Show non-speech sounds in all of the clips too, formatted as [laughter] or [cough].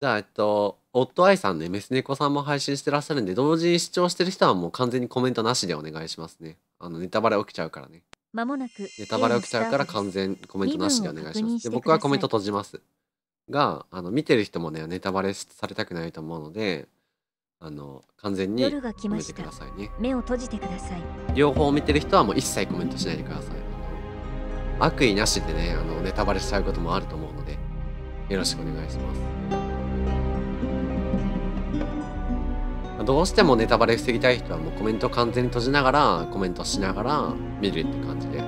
じゃあ、えっと、夫愛さんね、メス猫さんも配信してらっしゃるんで、同時に視聴してる人はもう完全にコメントなしでお願いしますね。あの、ネタバレ起きちゃうからね。まもなく。ネタバレ起きちゃうから完全コメントなしでお願いします。で、僕はコメント閉じます。が、あの、見てる人もね、ネタバレされたくないと思うので、あの、完全に止めてくださいね。目を閉じてください。両方見てる人はもう一切コメントしないでください。悪意なしでね、あの、ネタバレしちゃうこともあると思うので、よろしくお願いします。どうしてもネタバレ防ぎたい人はもうコメント完全に閉じながらコメントしながら見るって感じで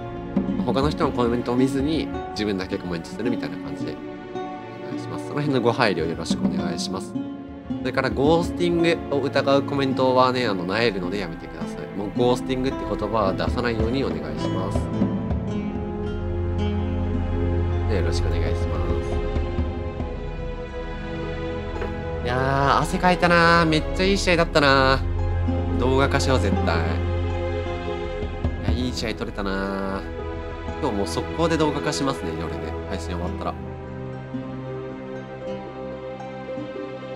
他の人のコメントを見ずに自分だけコメントするみたいな感じでお願いしますその辺のご配慮よろしくお願いしますそれからゴースティングを疑うコメントはねあのなえるのでやめてくださいもうゴースティングって言葉は出さないようにお願いしますよろしくお願いしますいや汗かいたなめっちゃいい試合だったな動画化しよう、絶対。いや、いい試合撮れたな今日もう速攻で動画化しますね、夜ね。配信終わったら。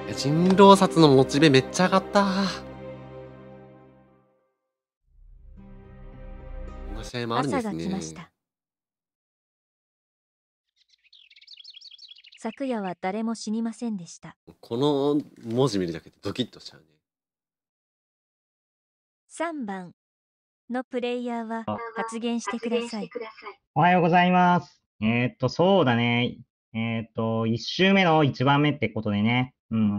いや、人狼殺のモチベめっちゃ上がったこの試合もあるんですね。昨夜は誰も死にませんでしたこの文字見るだけでドキッとしちゃうね3番のプレイヤーは発言してくださいおはようございますえー、っとそうだねえー、っと1周目の1番目ってことでねうん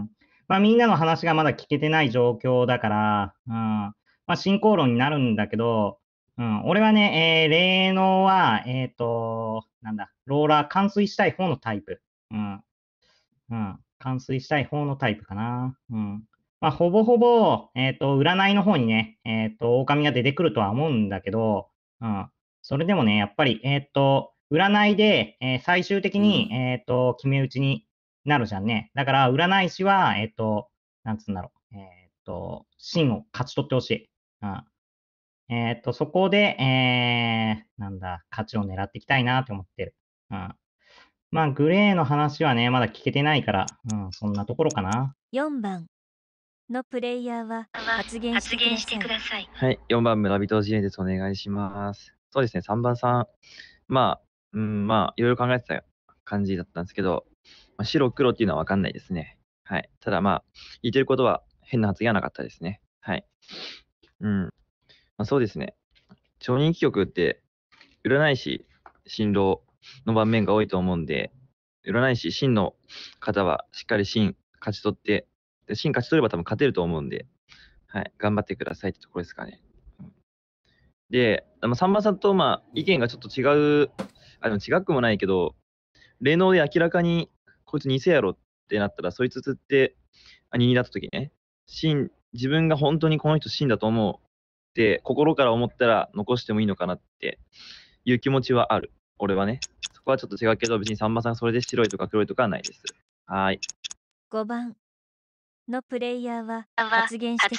まあみんなの話がまだ聞けてない状況だから、うん、まあ進行論になるんだけど、うん、俺はね、えー、霊能は、えっ、ー、と、なんだ、ローラー、冠水したい方のタイプ。うん。うん。完遂したい方のタイプかな。うん。まあ、ほぼほぼ、えっ、と、占いの方にね、えっ、と、狼が出てくるとは思うんだけど、うん。それでもね、やっぱり、えっ、と、占いで、えー、最終的に、うん、えっ、と、決め打ちになるじゃんね。だから、占い師は、えっ、と、なんつうんだろう。えっ、と、真を勝ち取ってほしい。うん。えっ、と、そこで、えー、なんだ、勝ちを狙っていきたいなって思ってる。うん。まあ、グレーの話はね、まだ聞けてないから、うん、そんなところかな。4番のプレイヤーは発言してください。はい、4番村人陣営です。お願いします。そうですね、3番さん、まあ、うん、まあ、いろいろ考えてた感じだったんですけど、まあ、白黒っていうのは分かんないですね。はい。ただまあ、言ってることは変な発言はなかったですね。はい。うん。まあ、そうですね。承認記憶って、占い師、新郎、の場面が多いと思うんで、占い師、真の方はしっかり真勝ち取って、で真勝ち取れば多分勝てると思うんで、はい、頑張ってくださいってところですかね。で、あ、さんまさんとまあ意見がちょっと違う、あの違くもないけど、霊能で明らかにこいつ偽やろってなったら、そいつつって、あ、にだった時ね、真、自分が本当にこの人真だと思うって心から思ったら残してもいいのかなっていう気持ちはある。俺はね。そこはちょっと違うけど、別にさんまさんそれで白いとか黒いとかはないです。はい。5番のプレイヤーは発言して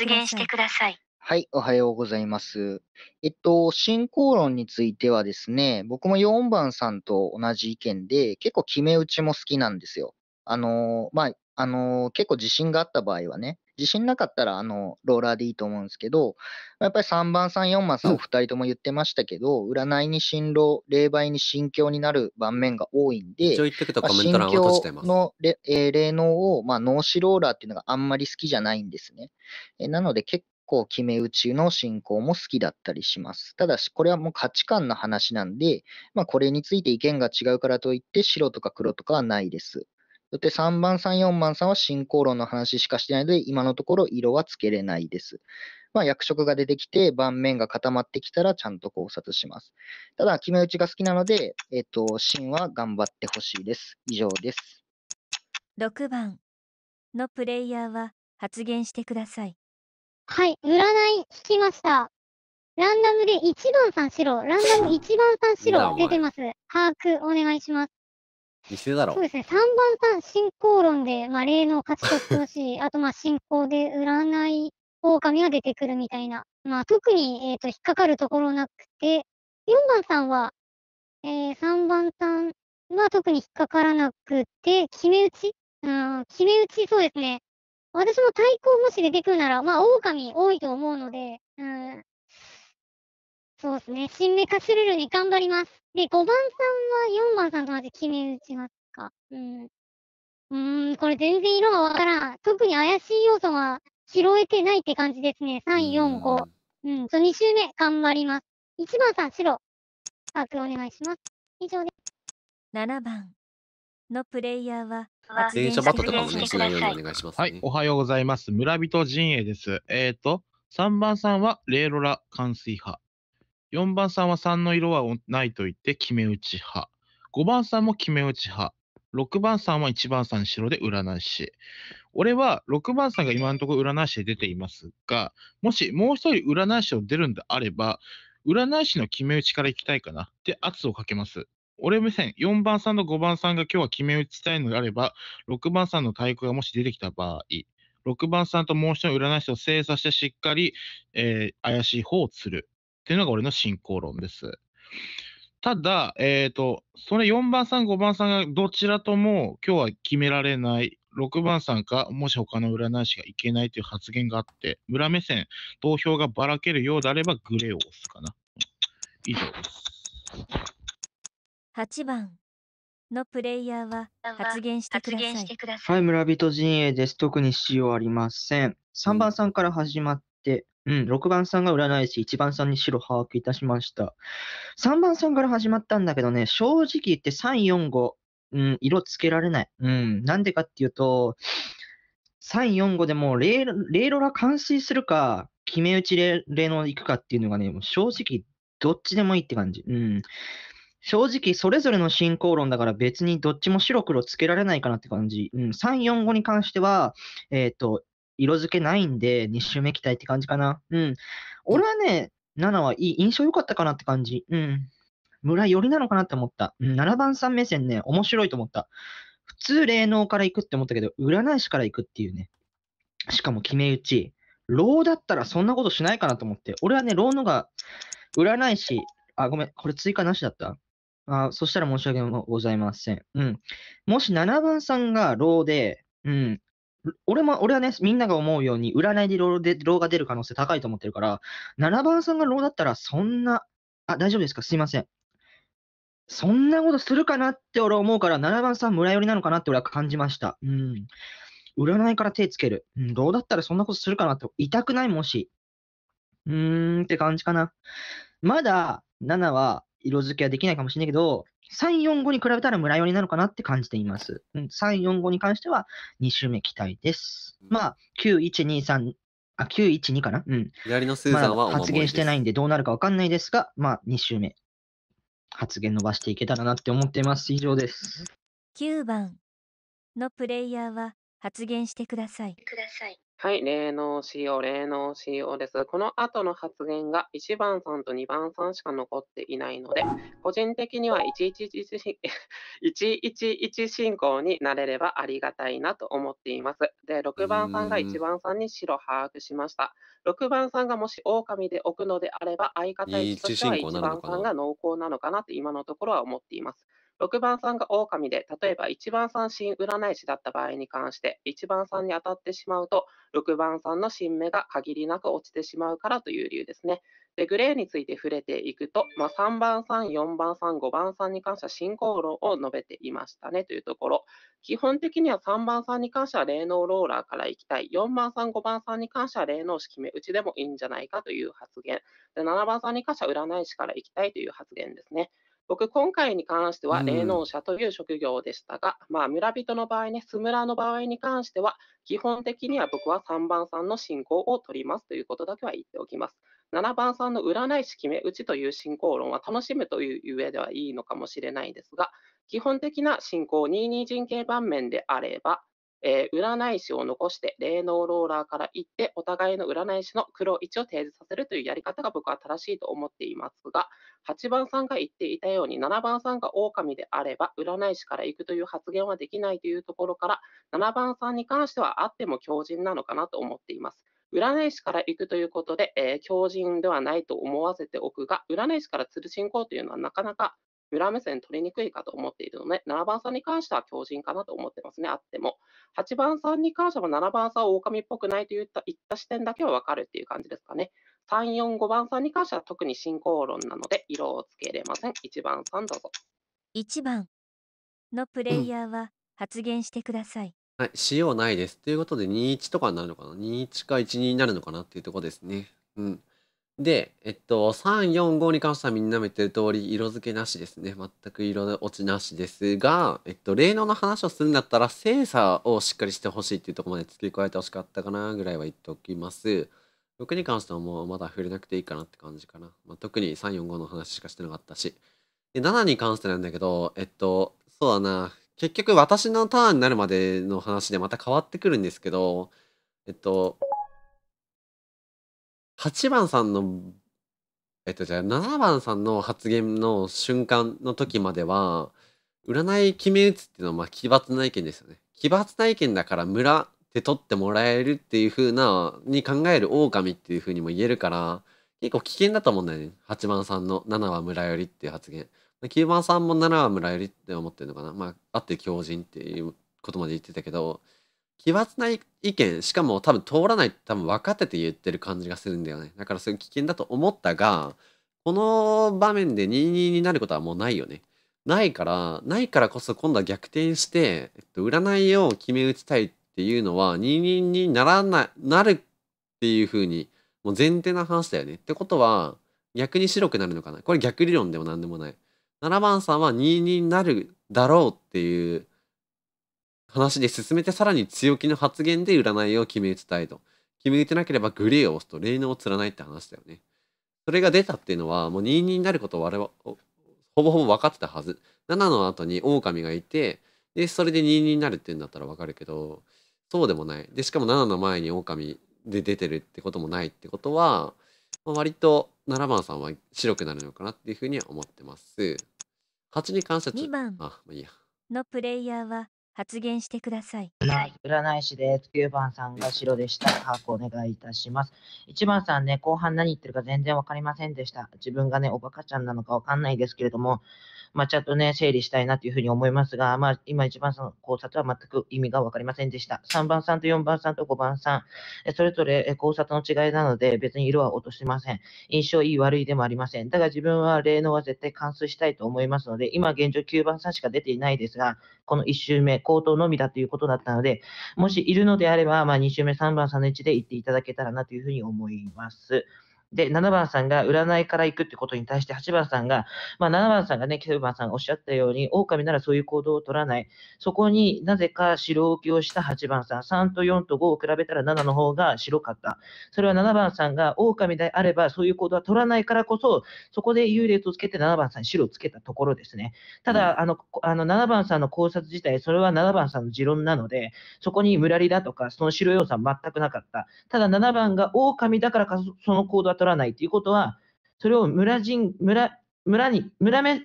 ください。はい、おはようございます。えっと、進行論についてはですね、僕も4番さんと同じ意見で、結構決め打ちも好きなんですよ。あの、まあ、あの、結構自信があった場合はね、自信なかったら、あの、ローラーでいいと思うんですけど、やっぱり3番さん、4番さん、お二人とも言ってましたけど、占いに新郎、霊媒に心境になる場面が多いんで、心境言っててます。の、えー、霊能を、まあ、脳死ローラーっていうのがあんまり好きじゃないんですね。えなので結構決め打ちの進行も好きだったりします。ただし、これはもう価値観の話なんで、まあ、これについて意見が違うからといって、白とか黒とかはないです。よって3番さん、4番さんは進行論の話しかしてないので、今のところ色はつけれないです。まあ、役職が出てきて、盤面が固まってきたら、ちゃんと考察します。ただ、決め打ちが好きなので、えっ、と、芯は頑張ってほしいです。以上です。6番のプレイヤーは発言してください。はい、占い聞きました。ランダムで1番さん白、ランダム1番さん白出てます。把握お願いします。だろそうですね、3番さん、信仰論で、まあ、霊能勝ち取ってほしい、[laughs] あと、まあ、信仰で占い、狼が出てくるみたいな、まあ、特に、えーと、引っかかるところなくて、4番さんは、えー、3番さんは特に引っかからなくて、決め打ち、うん、決め打ち、そうですね。私も対抗もし出てくるなら、まあ、狼多いと思うので、うん、そうですね、新芽かするるに頑張ります。で、5番さんは4番さんと同じ決め打ちますか。うん。うーん、これ全然色がわからん。特に怪しい要素は拾えてないって感じですね。3、4、5。うん、と2周目、頑張ります。1番さん、白。クお願いします。以上です。7番のプレイヤーは電車バットとかもね、しのようにお願いします、ね、はい、おはようございます。村人陣営です。えっ、ー、と、3番さんはレーロラ冠水派。4番さんは3の色はないと言って決め打ち派。5番さんも決め打ち派。6番さんは1番さん白で占い師。俺は6番さんが今のところ占い師で出ていますが、もしもう一人占い師を出るんであれば、占い師の決め打ちから行きたいかなって圧をかけます。俺目線、4番さんと5番さんが今日は決め打ちたいのであれば、6番さんの太鼓がもし出てきた場合、6番さんともう一人占い師を精査してしっかり、えー、怪しい方を釣る。っていうのが俺の進行論です。ただ、えっ、ー、と、それ4番さん、5番さんがどちらとも今日は決められない、6番さんか、もし他の占い師がいけないという発言があって、村目線、投票がばらけるようであればグレーを押すかな。以上です。8番のプレイヤーは発言してください。はい、村人陣営です。特に使用ありません。3番さんから始まって、うん、6番さんが占い師、1番さんに白把握いたしました。3番さんから始まったんだけどね、正直言って3、4、5、うん、色つけられない。うん、なんでかっていうと、3、4、5でもう、レイロラ完遂するか、決め打ちレレの行くかっていうのがね、もう正直、どっちでもいいって感じ。うん。正直、それぞれの進行論だから別にどっちも白黒つけられないかなって感じ。うん、3、4、5に関しては、えっ、ー、と、色付けないんで、2周目期待って感じかな。うん。俺はね、7はいい、印象良かったかなって感じ。うん。村寄りなのかなって思った。うん、7番さん目線ね、面白いと思った。普通、霊能から行くって思ったけど、占い師から行くっていうね。しかも決め打ち。老だったらそんなことしないかなと思って。俺はね、老のが占い師、あ、ごめん、これ追加なしだったあ、そしたら申し訳ございません。うん。もし7番さんが老で、うん、俺も、俺はね、みんなが思うように、占いでローでローが出る可能性高いと思ってるから、7番さんがローだったら、そんな、あ、大丈夫ですかすいません。そんなことするかなって俺は思うから、7番さん村寄りなのかなって俺は感じました。うん。占いから手つける。うん、牢だったらそんなことするかなって、痛くないもし。うーんって感じかな。まだ、7は、色付けはできないかもしれないけど、3、4、5に比べたら村寄りなのかなって感じています。3、4、5に関しては2周目期待です。まあ、9、1、2、3、あ、9、1、2かなうん。左のスーザは発言してないんでどうなるかわかんないですが、まあ、2周目、発言伸ばしていけたらなって思っています。以上です。9番のプレイヤーは発言してください。ください。はい、霊能使用、霊能使用です。この後の発言が1番さんと2番さんしか残っていないので、個人的には111 [laughs] 進行になれればありがたいなと思っています。で、6番さんが1番さんに白把握しました。6番さんがもし狼で置くのであれば、相方1としては1番さんが濃厚なのかなって今のところは思っています。6番さんが狼で、例えば1番さん新占い師だった場合に関して、1番さんに当たってしまうと、6番さんの新芽が限りなく落ちてしまうからという理由ですね。で、グレーについて触れていくと、まあ、3番さん、4番さん、5番さんに関しては進行論を述べていましたねというところ。基本的には3番さんに関しては霊能ローラーから行きたい。4番さん、5番さんに関しては霊能士目打ちでもいいんじゃないかという発言。で、7番さんに関しては占い師から行きたいという発言ですね。僕、今回に関しては霊能者という職業でしたが、うん、まあ、村人の場合ね、ス村の場合に関しては、基本的には僕は3番さんの信仰を取りますということだけは言っておきます。7番さんの占い師決め打ちという信仰論は楽しむという上ではいいのかもしれないですが、基本的な信仰22人形盤面であれば、えー、占い師を残して霊能ローラーから行ってお互いの占い師の黒位置を提示させるというやり方が僕は正しいと思っていますが8番さんが言っていたように7番さんが狼であれば占い師から行くという発言はできないというところから7番さんに関してはあっても強靭なのかなと思っています。占い師から行くということで、えー、強靭ではないと思わせておくが、占い師から吊る進行というのはなかなか裏目線取りにくいかと思っているので、7番さんに関しては強靭かなと思ってますね、あっても。8番さんに関しては7番さんは狼っぽくないといったった視点だけはわかるっていう感じですかね。3、4、5番さんに関しては特に進行論なので、色をつけれません。1番さんどうぞ。1番のプレイヤーは発言してください。はい、しようないです。ということで、21とかになるのかな ?21 か12になるのかなっていうとこですね。うん。で、えっと、3、4、5に関してはみんな見てる通り、色付けなしですね。全く色落ちなしですが、えっと、霊能の話をするんだったら、精査をしっかりしてほしいっていうところまで付け加えてほしかったかな、ぐらいは言っておきます。6に関してはもうまだ触れなくていいかなって感じかな。まあ、特に3、4、5の話しかしてなかったし。で、7に関してなんだけど、えっと、そうだな。結局私のターンになるまでの話でまた変わってくるんですけど、えっと、8番さんのえっとじゃあ7番さんの発言の瞬間の時までは占い決め打つっていうのはまあ奇抜な意見ですよね奇抜な意見だから村って取ってもらえるっていう風なに考える狼っていう風にも言えるから結構危険だと思うんだよね8番さんの7は村よりっていう発言9番さんも7は村よりって思ってるのかなまああって狂人っていうことまで言ってたけど奇抜な意見しかも多分通らないって多分分かってて言ってる感じがするんだよねだからそれ危険だと思ったがこの場面で22になることはもうないよねないからないからこそ今度は逆転して、えっと、占いを決め打ちたいっていうのは22にならないなるっていう風にもう前提な話だよねってことは逆に白くなるのかなこれ逆理論でも何でもない7番さんは22になるだろうっていう話で進めてさらに強気の発言で占いを決め打ちたいと。決め打てなければグレーを押すと霊能を釣らないって話だよね。それが出たっていうのはもう22になることを我々はほぼほぼ分かってたはず。7の後に狼がいて、で、それで22になるっていうんだったら分かるけど、そうでもない。で、しかも7の前に狼で出てるってこともないってことは、まあ、割と7番さんは白くなるのかなっていうふうには思ってます。8に関しては2番あ、まあ、いいやのプレイヤーは発言してください。はい、占い師です。9番さんが白でした。把握お願いいたします。1番さんね、後半何言ってるか全然わかりませんでした。自分がね、おバカちゃんなのかわかんないですけれども、まあ、ちゃんとね、整理したいなというふうに思いますが、まあ、今1番さんの考察は全く意味が分かりませんでした。3番さんと4番さんと5番さん、それぞれ考察の違いなので、別に色は落としません。印象いい悪いでもありません。だが自分は霊能は絶対関数したいと思いますので、今現状9番さんしか出ていないですが、この1周目、口頭のみだということだったので、もしいるのであれば、まあ、2周目3番さんの位置で行っていただけたらなというふうに思います。で、7番さんが占いから行くってことに対して8番さんが、まあ、7番さんがね、9番さんがおっしゃったように、狼ならそういう行動を取らない。そこになぜか白置きをした8番さん、3と4と5を比べたら7の方が白かった。それは7番さんが狼であればそういう行動は取らないからこそ、そこで幽霊とつけて7番さんに白をつけたところですね。ただ、うん、あの、あの7番さんの考察自体、それは7番さんの持論なので、そこにラリだとか、その白要素は全くなかった。ただ7番が狼だからかその行動は取らないということは、それを村人、村、村に、村め、ん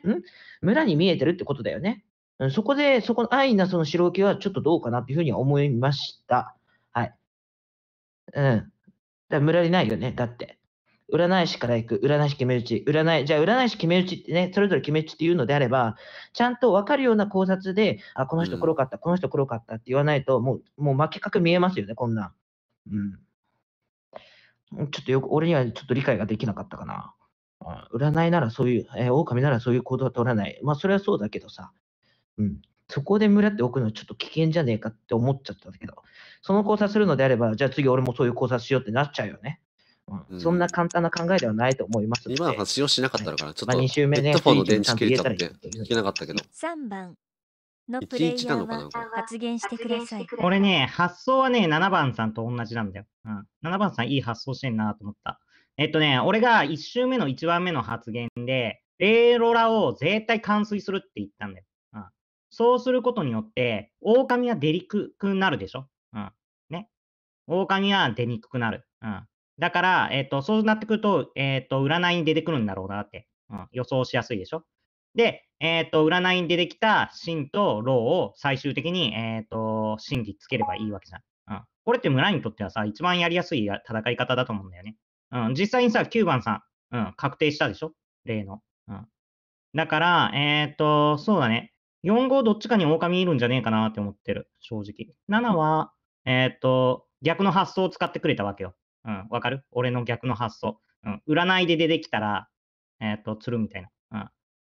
村に見えてるってことだよね。そこで、そこの安易なその白受きはちょっとどうかなっていうふうには思いました。はい。うん。だ村にないよね、だって。占い師から行く、占い師決め打ち、占い、じゃあ占い師決め打ちってね、それぞれ決め打ちっていうのであれば、ちゃんと分かるような考察で、あ、この人黒かった、この人黒かったって言わないと、もう、もう負け確見えますよね、こんなうん。ちょっとよく、俺にはちょっと理解ができなかったかな。占いならそういう、えー、狼ならそういう行動は取らない。まあ、それはそうだけどさ。うん。そこで村っておくのはちょっと危険じゃねえかって思っちゃったんだけど、その考察するのであれば、じゃあ次俺もそういう考察しようってなっちゃうよね。うん、そんな簡単な考えではないと思います今は話をしなかったのかな、ちょっと、まあ、2周目ね、ヘッドフォンの電池切れちゃって、聞けなかったけど。3番。のプレイヤーは発言してください。これね、発想はね、7番さんと同じなんだよ。うん、7番さんいい発想してんなと思った。えっとね、俺が1周目の1番目の発言で、レーロラを絶対完遂するって言ったんだよ。うん、そうすることによって、狼は出にくくなるでしょ。うん、ね。狼は出にくくなる。うん、だから、えっと、そうなってくると、えっと、占いに出てくるんだろうなって、うん、予想しやすいでしょ。で、えっ、ー、と、占いに出てきた真とロを最終的に、えっ、ー、と、真につければいいわけじゃん。うん。これって村にとってはさ、一番やりやすい戦い方だと思うんだよね。うん。実際にさ、9番さん、うん、確定したでしょ例の。うん。だから、えっ、ー、と、そうだね。4号どっちかに狼いるんじゃねえかなって思ってる。正直。7は、えっ、と、逆の発想を使ってくれたわけよ。うん。わかる俺の逆の発想。うん。占いで出てきたら、えっ、と、釣るみたいな。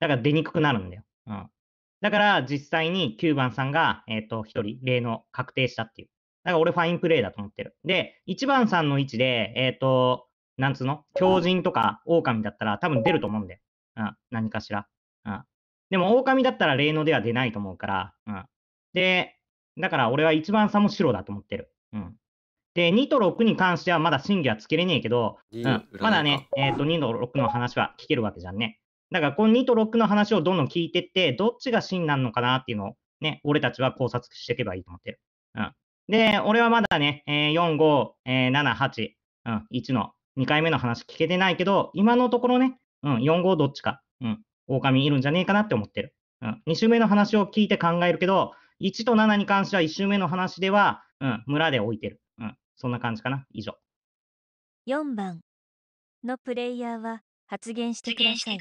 だから出にくくなるんだよ。うん。だから実際に9番さんが、えっ、ー、と、1人、例の確定したっていう。だから俺ファインプレイだと思ってる。で、1番さんの位置で、えっ、ー、と、なんつうの狂人とか狼だったら多分出ると思うんだよ。うん。何かしら。うん。でも狼だったら霊能では出ないと思うから。うん。で、だから俺は1番さんも白だと思ってる。うん。で、2と6に関してはまだ審議はつけれねえけど、うん、まだね、えっ、ー、と、2と6の話は聞けるわけじゃんね。だから、この2と6の話をどんどん聞いてって、どっちが真なのかなっていうのを、ね、俺たちは考察していけばいいと思ってる。うん。で、俺はまだね、えー、4、5、えー、7、8、うん、1の2回目の話聞けてないけど、今のところね、うん、4、5どっちか、うん、狼いるんじゃねえかなって思ってる。うん、2周目の話を聞いて考えるけど、1と7に関しては1周目の話では、うん、村で置いてる。うん、そんな感じかな。以上。4番のプレイヤーは発言してください。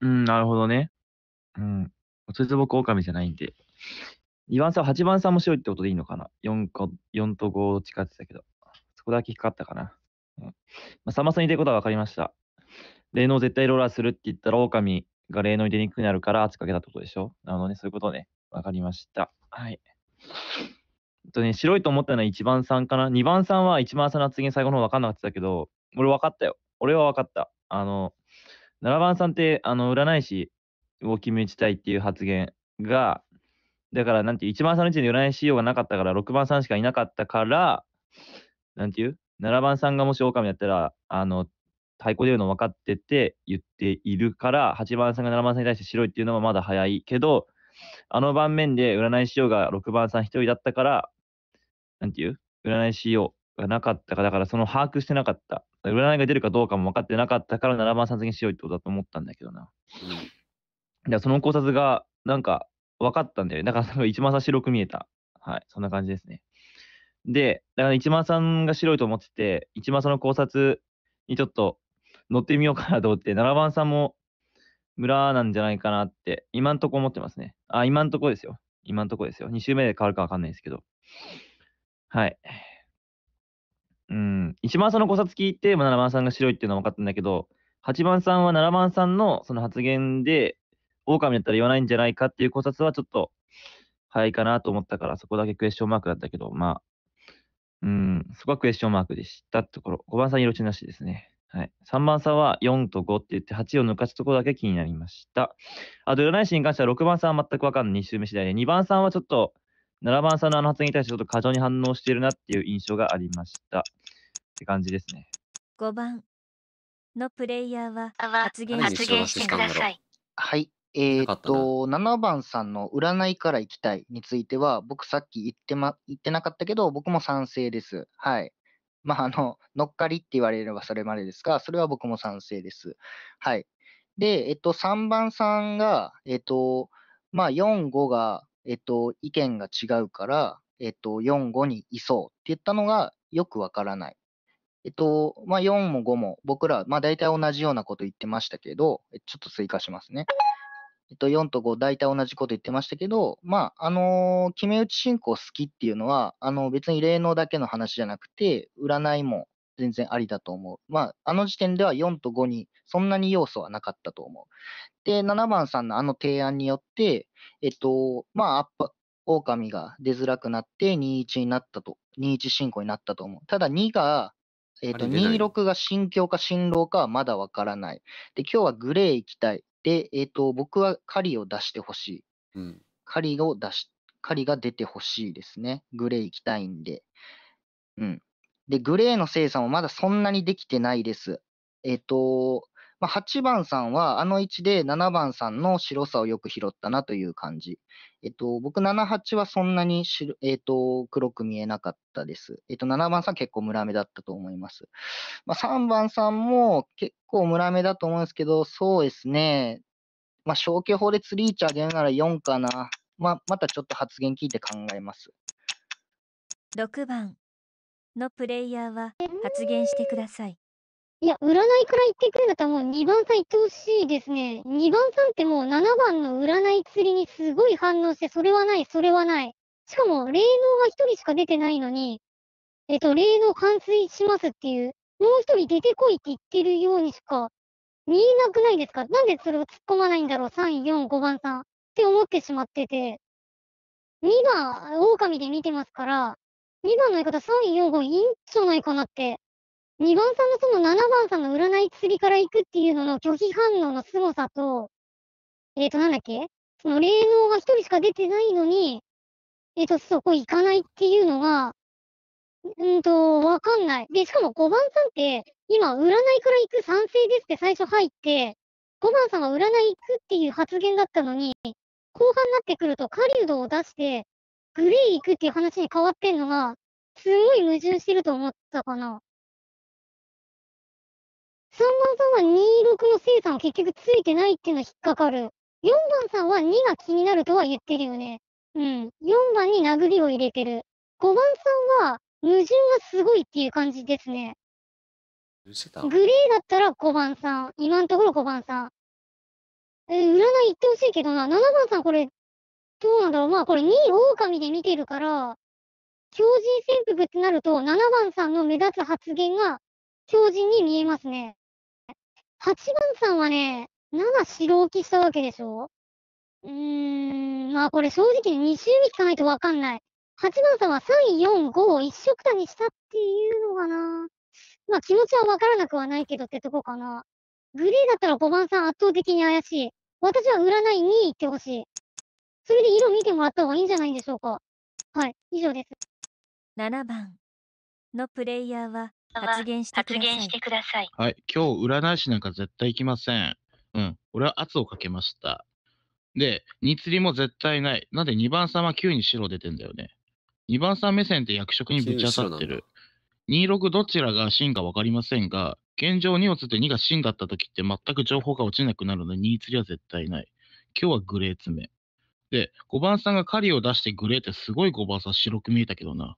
うん、なるほどね。うん。おつつぼく狼じゃないんで。2番さん、8番さんも白いってことでいいのかな ?4 個、4と5近ってたけど。そこだけ引っかかったかな。うん。まあ、さまさん言いことは分かりました。霊能絶対ローラーするって言ったら、狼が霊能に出にくくなるから圧かけたってことでしょなので、ね、そういうことね。分かりました。はい。とね、白いと思ったのは1番さんかな。2番さんは1番さんの発言最後の方分かんなかったけど、俺分かったよ。俺は分かった。あの、7番さんって、あの、占い師を決めちたいっていう発言が、だから、なんていう、1番さんのうちに占い師よがなかったから、6番さんしかいなかったから、なんていう、7番さんがもし狼だったら、あの、太鼓出るの分かってて言っているから、8番さんが7番さんに対して白いっていうのはまだ早いけど、あの盤面で占い師よが6番さん1人だったから、なんていう占い師よがなかったか、だからその把握してなかった。占いが出るかどうかも分かってなかったから7番さん0にしようってことだと思ったんだけどな。うん、その考察がなんか分かったんだよね。だから一番さん白く見えた。はい、そんな感じですね。で、だから1番さんが白いと思ってて、一番さんの考察にちょっと乗ってみようかなと思って、7番さんも村なんじゃないかなって、今んとこ思ってますね。あ、今んとこですよ。今んとこですよ。2週目で変わるか分かんないですけど。はい。うん、1番さんの考察聞いて、まあ、7番さんが白いっていうのは分かったんだけど、8番さんは7番さんのその発言で、狼だったら言わないんじゃないかっていう考察はちょっと、早いかなと思ったから、そこだけクエスチョンマークだったけど、まあ、うん、そこはクエスチョンマークでしたってところ。5番さん色いなしですね。はい。3番さんは4と5って言って8を抜かすところだけ気になりました。あと、占い師に関しては6番さんは全くわかんない。2周目次第で。2番さんはちょっと、7番さんのあの発言に対してちょっと過剰に反応しているなっていう印象がありました。って感じですね。5番のプレイヤーは発言発言してください。はい。えー、っと、7番さんの占いから行きたいについては、僕さっき言ってま、言ってなかったけど、僕も賛成です。はい。まあ、あの、乗っかりって言われればそれまでですが、それは僕も賛成です。はい。で、えっと、3番さんが、えっと、まあ、4、5が、えっと、意見が違うから、えっと、4、5にいそうって言ったのがよくわからない。えっと、まあ、4も5も僕ら、まあ、大体同じようなこと言ってましたけど、ちょっと追加しますね。えっと、4と5、大体同じこと言ってましたけど、まあ、あのー、決め打ち進行好きっていうのは、あの、別に霊能だけの話じゃなくて、占いも全然ありだと思う。まあ、あの時点では4と5にそんなに要素はなかったと思う。で、7番さんのあの提案によって、えっと、まあ、アップ、狼が出づらくなって21になったと、21進行になったと思う。ただ2が、えっ、ー、と、26が心境か心労かはまだわからない。で、今日はグレー行きたい。で、えっ、ー、と、僕は狩りを出してほしい。うん。狩りを出し、狩りが出てほしいですね。グレー行きたいんで。うん。で、グレーの生産もまだそんなにできてないです。えっ、ー、と、まあ、8番さんはあの位置で7番さんの白さをよく拾ったなという感じ。えっと、僕7、8はそんなに白、えっと、黒く見えなかったです。えっと、7番さん結構ムラ目だったと思います。まあ、3番さんも結構ムラ目だと思うんですけど、そうですね。まあ、消去法でツリーチ上げるなら4かな。まあ、またちょっと発言聞いて考えます。6番のプレイヤーは発言してください。いや、占いから言ってくるんだったらもう2番さん行ってほしいですね。2番さんってもう7番の占い釣りにすごい反応して、それはない、それはない。しかも、霊能が1人しか出てないのに、えっと、霊能完遂しますっていう、もう1人出てこいって言ってるようにしか見えなくないですかなんでそれを突っ込まないんだろう ?3、4、5番さんって思ってしまってて。2番、狼で見てますから、2番の言い方3、4、5いいんじゃないかなって2番さんのその7番さんの占い釣りから行くっていうのの拒否反応の凄さと、えっ、ー、と、なんだっけその霊能が一人しか出てないのに、えっ、ー、と、そこ行かないっていうのが、うんと、わかんない。で、しかも5番さんって、今、占いから行く賛成ですって最初入って、5番さんは占い行くっていう発言だったのに、後半になってくると狩人を出して、グレー行くっていう話に変わってんのが、すごい矛盾してると思ったかな。3番さんは26の生産が結局ついてないっていうのは引っかかる。4番さんは2が気になるとは言ってるよね。うん。4番に殴りを入れてる。5番さんは矛盾がすごいっていう感じですね。グレーだったら5番さん。今のところ5番さん。え、占い言ってほしいけどな。7番さんこれ、どうなんだろう。まあこれ2位狼で見てるから、狂人潜伏ってなると7番さんの目立つ発言が狂人に見えますね。8番さんはね、7白置きしたわけでしょうーん、まあこれ正直に2周目聞かないとわかんない。8番さんは3、4、5を一色たにしたっていうのかな。まあ気持ちはわからなくはないけどってとこかな。グレーだったら5番さん圧倒的に怪しい。私は占いに行ってほしい。それで色見てもらった方がいいんじゃないんでしょうか。はい、以上です。7番のプレイヤーは発言してください。ださい。はい。今日、占い師なんか絶対行きません。うん。俺は圧をかけました。で、2釣りも絶対ない。なんで2番さんは9に白出てんだよね。2番さん目線って役職にぶち当たってる。26どちらが真か分かりませんが、現状2をつって2が真だった時って全く情報が落ちなくなるので2釣りは絶対ない。今日はグレー詰め。で、5番さんが狩りを出してグレーってすごい5番さん白く見えたけどな。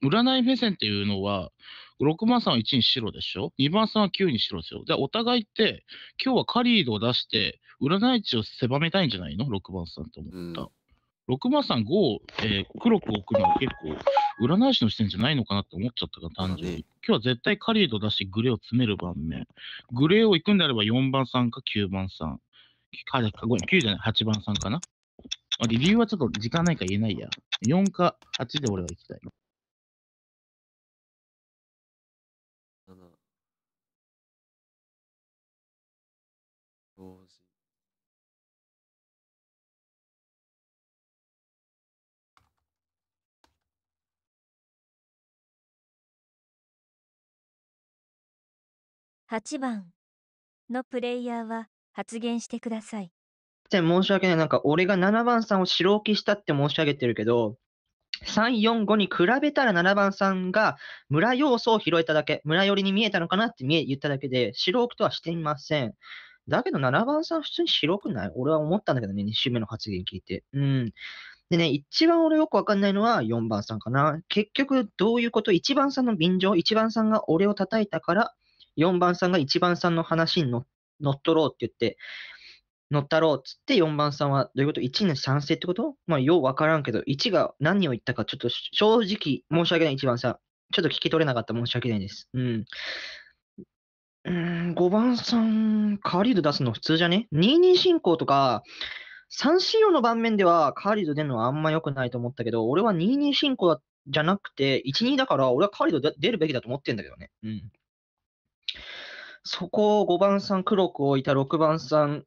占い目線っていうのは、6番さんは1に白でしょ ?2 番さんは9に白ですよ。で、お互いって、今日はカリードを出して、占い値を狭めたいんじゃないの ?6 番さんと思った。うん、6番さん5を、えー、黒く置くのは結構、占い師の視点じゃないのかなって思っちゃったから、単純に。今日は絶対カリードを出してグレーを詰める番面。グレーを行くんであれば4番さんか9番さん。9じゃない、8番さんかな。理由はちょっと時間ないから言えないや。4か8で俺は行きたい。8番のプレイヤーは発言してください。申し訳ない。なんか俺が7番さんを白置きしたって申し上げてるけど、345に比べたら7番さんが村要素を拾えただけ、村寄りに見えたのかなって言っただけで、白置きとはしていません。だけど7番さん普通に白くない俺は思ったんだけどね、2周目の発言聞いて。うん。でね、一番俺よくわかんないのは4番さんかな。結局どういうこと ?1 番さんの便乗、1番さんが俺を叩いたから、4番さんが1番さんの話に乗っ取ろうって言って、乗ったろうっつって4番さんはどういうこと ?1 に賛成ってことまあ、ようわからんけど、1が何を言ったかちょっと正直申し訳ない1番さん。ちょっと聞き取れなかった申し訳ないです。うん。うん、5番さん、カーリード出すの普通じゃね ?22 進行とか、3進路の盤面ではカーリード出るのはあんま良くないと思ったけど、俺は22進行じゃなくて、12だから、俺はカーリード出るべきだと思ってんだけどね。うん。そこを5番さん黒く置いた6番さん、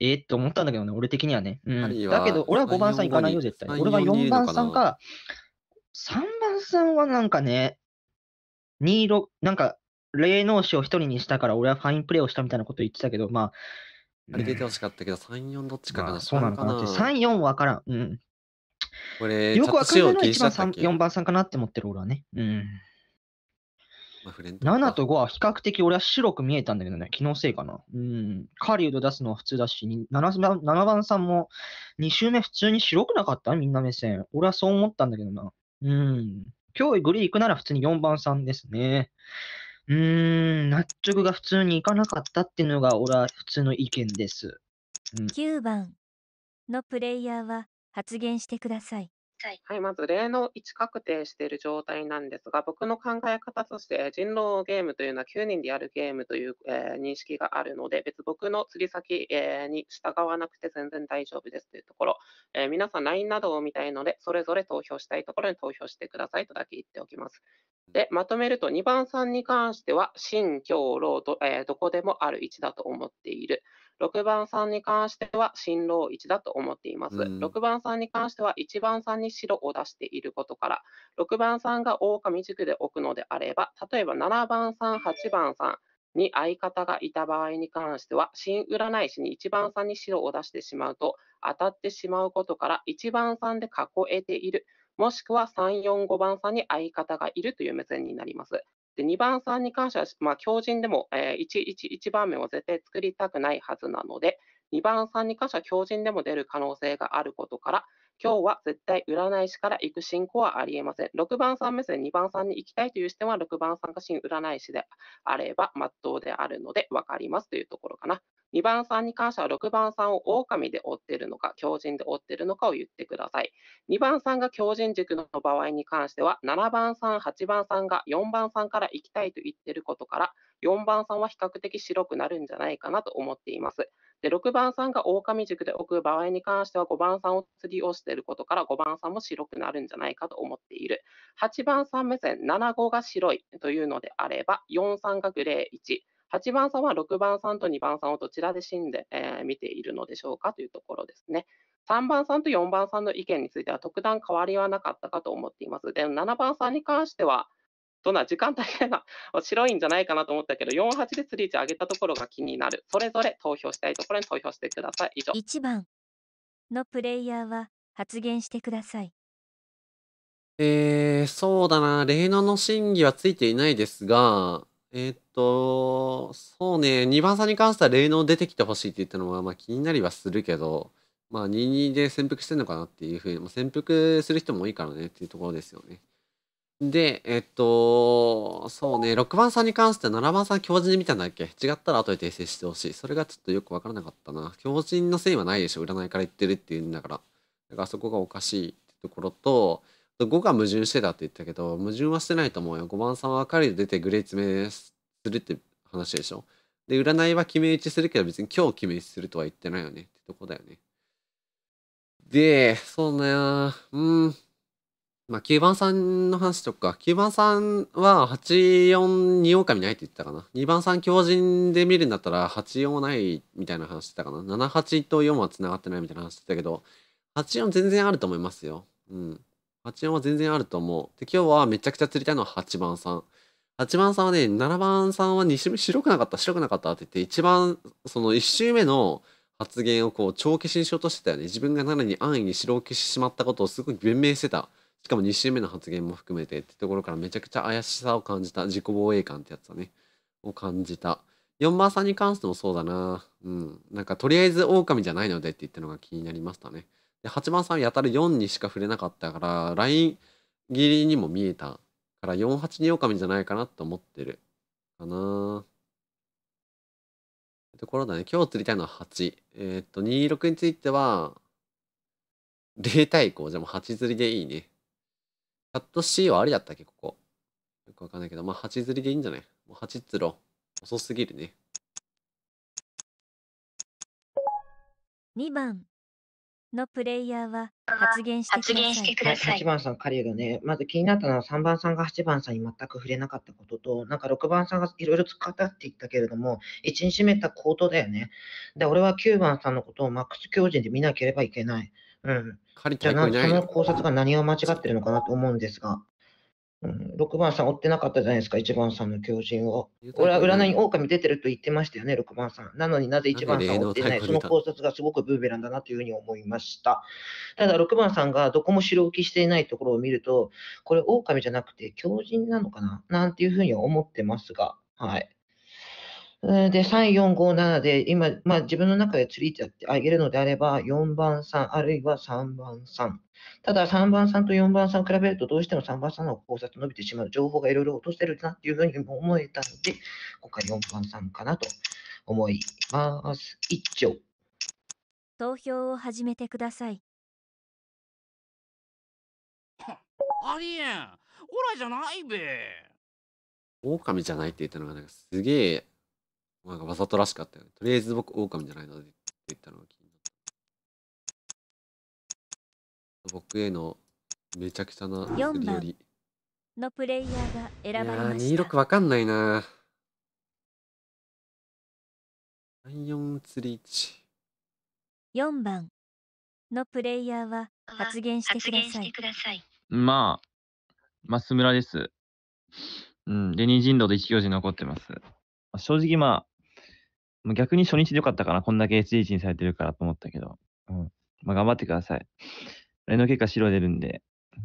えって思ったんだけどね、俺的にはね。うん、だけど、俺は5番さん行かないよ、絶対。俺は4番さんか、3番さんはなんかね、26、なんか、霊能士を1人にしたから、俺はファインプレーをしたみたいなこと言ってたけど、まあ、あれ出てほしかったけど、3、4どっちかかな、まあ、そうなのかなって。3、4わからん。うん。これ、よくわかんのは1番、4番さんかなって思ってる俺はね。うん。まあ、7と5は比較的俺は白く見えたんだけどね、気のせいかな。うん。狩人出すのは普通だし、7, 7番さんも2周目普通に白くなかったみんな目線。俺はそう思ったんだけどな。うん。今日グリー行くなら普通に4番さんですね。うーん、納得が普通に行かなかったっていうのが俺は普通の意見です。うん、9番のプレイヤーは発言してください。はい、まず例の位置確定している状態なんですが、僕の考え方として、人狼ゲームというのは9人でやるゲームという、えー、認識があるので、別僕の釣り先、えー、に従わなくて全然大丈夫ですというところ、えー、皆さん LINE などを見たいので、それぞれ投票したいところに投票してくださいとだけ言っておきます。で、まとめると、2番さんに関しては、新、京、老と、えどこでもある位置だと思っている。6番さんに関しては新郎1だと思っています。うん、6番さんに関しては1番さんに白を出していることから、6番さんが狼軸で置くのであれば、例えば7番さん、8番さん、に相方がいた場合に関しては、新占い師に1番さんに白を出してしまうと、当たってしまうことから、1番さんで囲えている、もしくは3、4、5番さんに相方がいるという目線になります。で、2番さんに関しては、まあ、強靭でも、えー、1、1、1番目を絶対作りたくないはずなので、2番さんに関しては強靭でも出る可能性があることから、今日は絶対占い師から行く進行はありえません。6番さん目線、2番さんに行きたいという視点は6番さんが新占い師であればまっとうであるので分かりますというところかな。2番さんに関しては6番さんを狼で追っているのか、狂人で追っているのかを言ってください。2番さんが狂人軸の場合に関しては、7番さん、8番さんが4番さんから行きたいと言っていることから、4番さんは比較的白くなるんじゃないかなと思っています。で6番さんが狼軸で置く場合に関しては、5番さんを釣りをしててることから5番さんも白くなるんじゃないかと思っている。8番さん目線7、5が白いというのであれば、4、3がグレー1。8番さんは6番さんと2番さんをどちらで死んで、えー、見ているのでしょうかというところですね。3番さんと4番さんの意見については特段変わりはなかったかと思っています。で、7番さんに関しては、どんな時間帯が [laughs] 白いんじゃないかなと思ったけど、4、8でスリーチ上げたところが気になる。それぞれ投票したいところに投票してください。以上。1番のプレイヤーは発言してください。えー、そうだな、霊能の真偽はついていないですが、えー、っと、そうね、2番さんに関しては霊能出てきてほしいって言ったのは、まあ、気になりはするけど、まあ、22で潜伏してんのかなっていうふうに、潜伏する人も多いからねっていうところですよね。で、えっと、そうね、6番さんに関しては7番さん強人見たんだっけ違ったら後で訂正してほしい。それがちょっとよくわからなかったな。狂人のせいはないでしょ、占いから言ってるっていうんだから。だからそこがおかしいってところと5が矛盾してたって言ったけど矛盾はしてないと思うよ5番さんは明るい出てグレー詰めするって話でしょで占いは決め打ちするけど別に今日決め打ちするとは言ってないよねってとこだよねでそうなねうんまあ9番さんの話とか9番さんは84に狼ないって言ったかな2番さん強靭で見るんだったら84はないみたいな話してたかな78と4は繋がってないみたいな話してたけど84全然あると思いますよ。うん。84は全然あると思う。で、今日はめちゃくちゃ釣りたいのは8番さん。8番さんはね、7番さんは2周目白くなかった、白くなかったって言って、一番、その1周目の発言をこう、帳消しにしようとしてたよね。自分が7に安易に白を消してしまったことをすごい弁明してた。しかも2周目の発言も含めてってところからめちゃくちゃ怪しさを感じた。自己防衛感ってやつだね。を感じた。4番さんに関してもそうだな。うん。なんか、とりあえず狼じゃないのでって言ったのが気になりましたね。で8番さんやたら4にしか触れなかったからライン切りにも見えたから48に狼じゃないかなと思ってるかなところだね今日釣りたいのは8えー、っと26については0対5じゃもう8釣りでいいねチャット C はありだったっけここよくわかんないけどまあ8釣りでいいんじゃないもう8釣ろう遅すぎるね2番のプレイヤーは発言してください。8番さん、狩りがね、まず気になったのは3番さんが8番さんに全く触れなかったことと、なんか6番さんがいろいろ使ったって言ったけれども、1日目ったートだよね。で、俺は9番さんのことをマックス教授で見なければいけない。うん。じゃあ、その考察が何を間違ってるのかなと思うんですが。うん、6番さん追ってなかったじゃないですか、1番さんの狂人を。俺は占いに狼出てると言ってましたよね、6番さん。なのになぜ1番さん追ってない、その考察がすごくブーメランだなというふうに思いました。ただ、6番さんがどこも白浮きしていないところを見ると、これ狼じゃなくて狂人なのかななんていうふうには思ってますが、はい。で、3、4、5、7で、今、まあ自分の中で釣りってあげるのであれば、4番3、あるいは3番3。ただ、3番3と4番3を比べると、どうしても3番3の考察伸びてしまう。情報がいろいろ落としてるなっていうふうに思えたので、今回4番3かなと思います。一丁。投票を始めてください。ありえん。オラじゃないべ。狼じゃないって言ったのが、なんかすげえなんかわざとらしかったよね。とりあえず僕、狼じゃないのでって言ったのが気になった。僕へのめちゃくちゃな振りより。のプレイヤーが選ばれました。いや26わかんないな。34釣り1。4番のプレイヤーは発言してください。まあ、マス村です。うん、で、人道で1行字残ってます。正直まあ、逆に初日でよかったかな。こんだけ SDG にされてるからと思ったけど。うん。まあ、頑張ってください。俺の結果白出るんで。う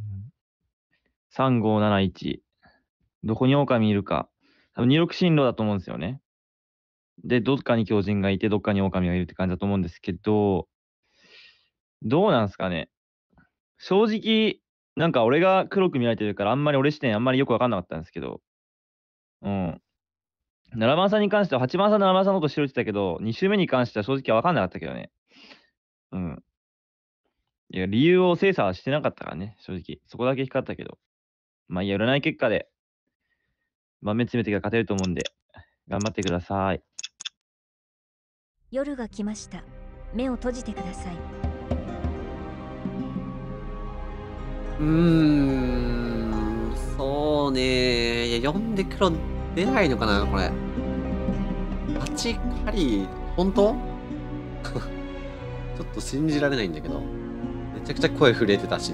ん、3571。どこに狼いるか。多分26。進路だと思うんですよね。で、どっかに狂人がいて、どっかに狼がいるって感じだと思うんですけど、どうなんすかね。正直、なんか俺が黒く見られてるから、あんまり俺視点あんまりよくわかんなかったんですけど、うん。奈番さんに関しては、八番さん、奈番さんのこと知るってたけど、2周目に関しては正直分かんなかったけどね。うん。いや、理由を精査はしてなかったからね、正直。そこだけ光ったけど。まあ、やらない結果で、ま目つめてが勝てると思うんで、頑張ってください。夜が来ました。目を閉じてください。うーん、そうね。いや、読んでくる。出ないのかなこれ。8カリ、本当 [laughs] ちょっと信じられないんだけど。めちゃくちゃ声震えてたし。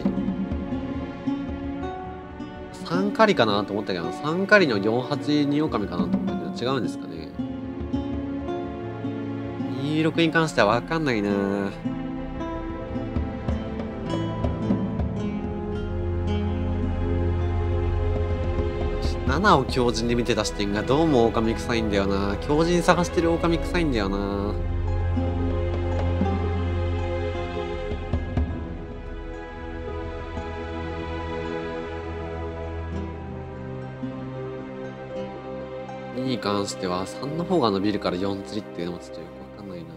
3狩りかなと思ったけど、3狩りの48 2オカミかなと思ったけど、違うんですかね。26に関してはわかんないなぁ。7を狂人で見てた視点がどうも狼臭いんだよな狂人探してる狼臭いんだよな2に関しては3の方が伸びるから4釣りっていうのもちょっとよくわかんないな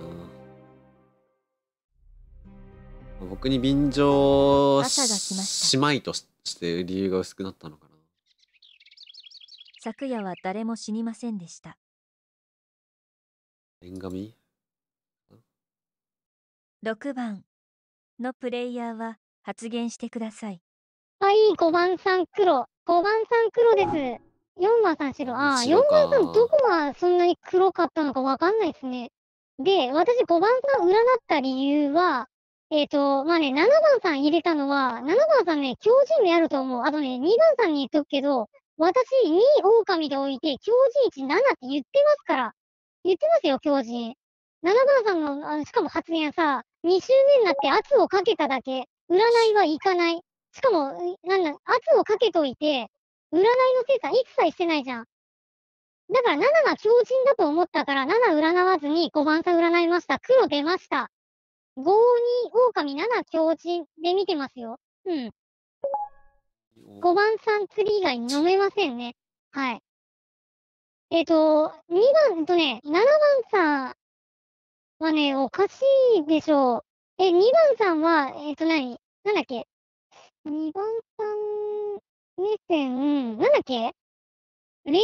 僕に便乗ししまいとして理由が薄くなったの昨夜は誰も死にませんでした。6番のプレイヤーは発言してください。はい、5番さん黒。5番さん黒です。4番さん白。ああ、4番さんどこがそんなに黒かったのかわかんないですね。で、私5番さん占った理由は、えっ、ー、と、まあね、7番さん入れたのは、7番さんね、強人であると思う。あとね、2番さんに言っとくけど、私、2狼で置いて、狂人1、7って言ってますから。言ってますよ、狂人。7番さんの、あのしかも発言さ、2周目になって圧をかけただけ。占いはいかない。しかも、なんなん、圧をかけといて、占いの精査一切してないじゃん。だから7が狂人だと思ったから、7占わずに5番さん占いました。黒出ました。5 2、狼7狂人で見てますよ。うん。5番さん釣り以外飲めませんね。はい。えっ、ー、と、2番、えっとね、7番さんはね、おかしいでしょう。え、2番さんは、えっ、ー、と何なんだっけ ?2 番さん目線、なんだっけ霊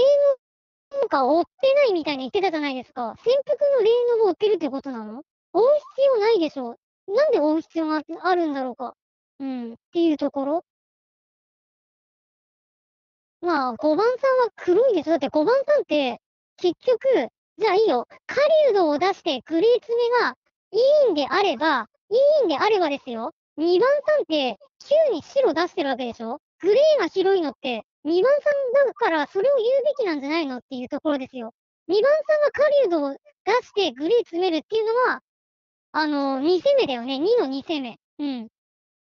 能なんか追ってないみたいに言ってたじゃないですか。潜伏の霊能を追ってるってことなの追う必要ないでしょなんで追う必要があるんだろうかうん。っていうところまあ、5番さんは黒いです。だって5番さんって、結局、じゃあいいよ。狩人を出してグレーツメがいいんであれば、いいんであればですよ。2番さんって9に白出してるわけでしょグレーが広いのって2番さんだからそれを言うべきなんじゃないのっていうところですよ。2番さんが狩人を出してグレー詰めるっていうのは、あの、2攻めだよね。2の2攻め。うん。っ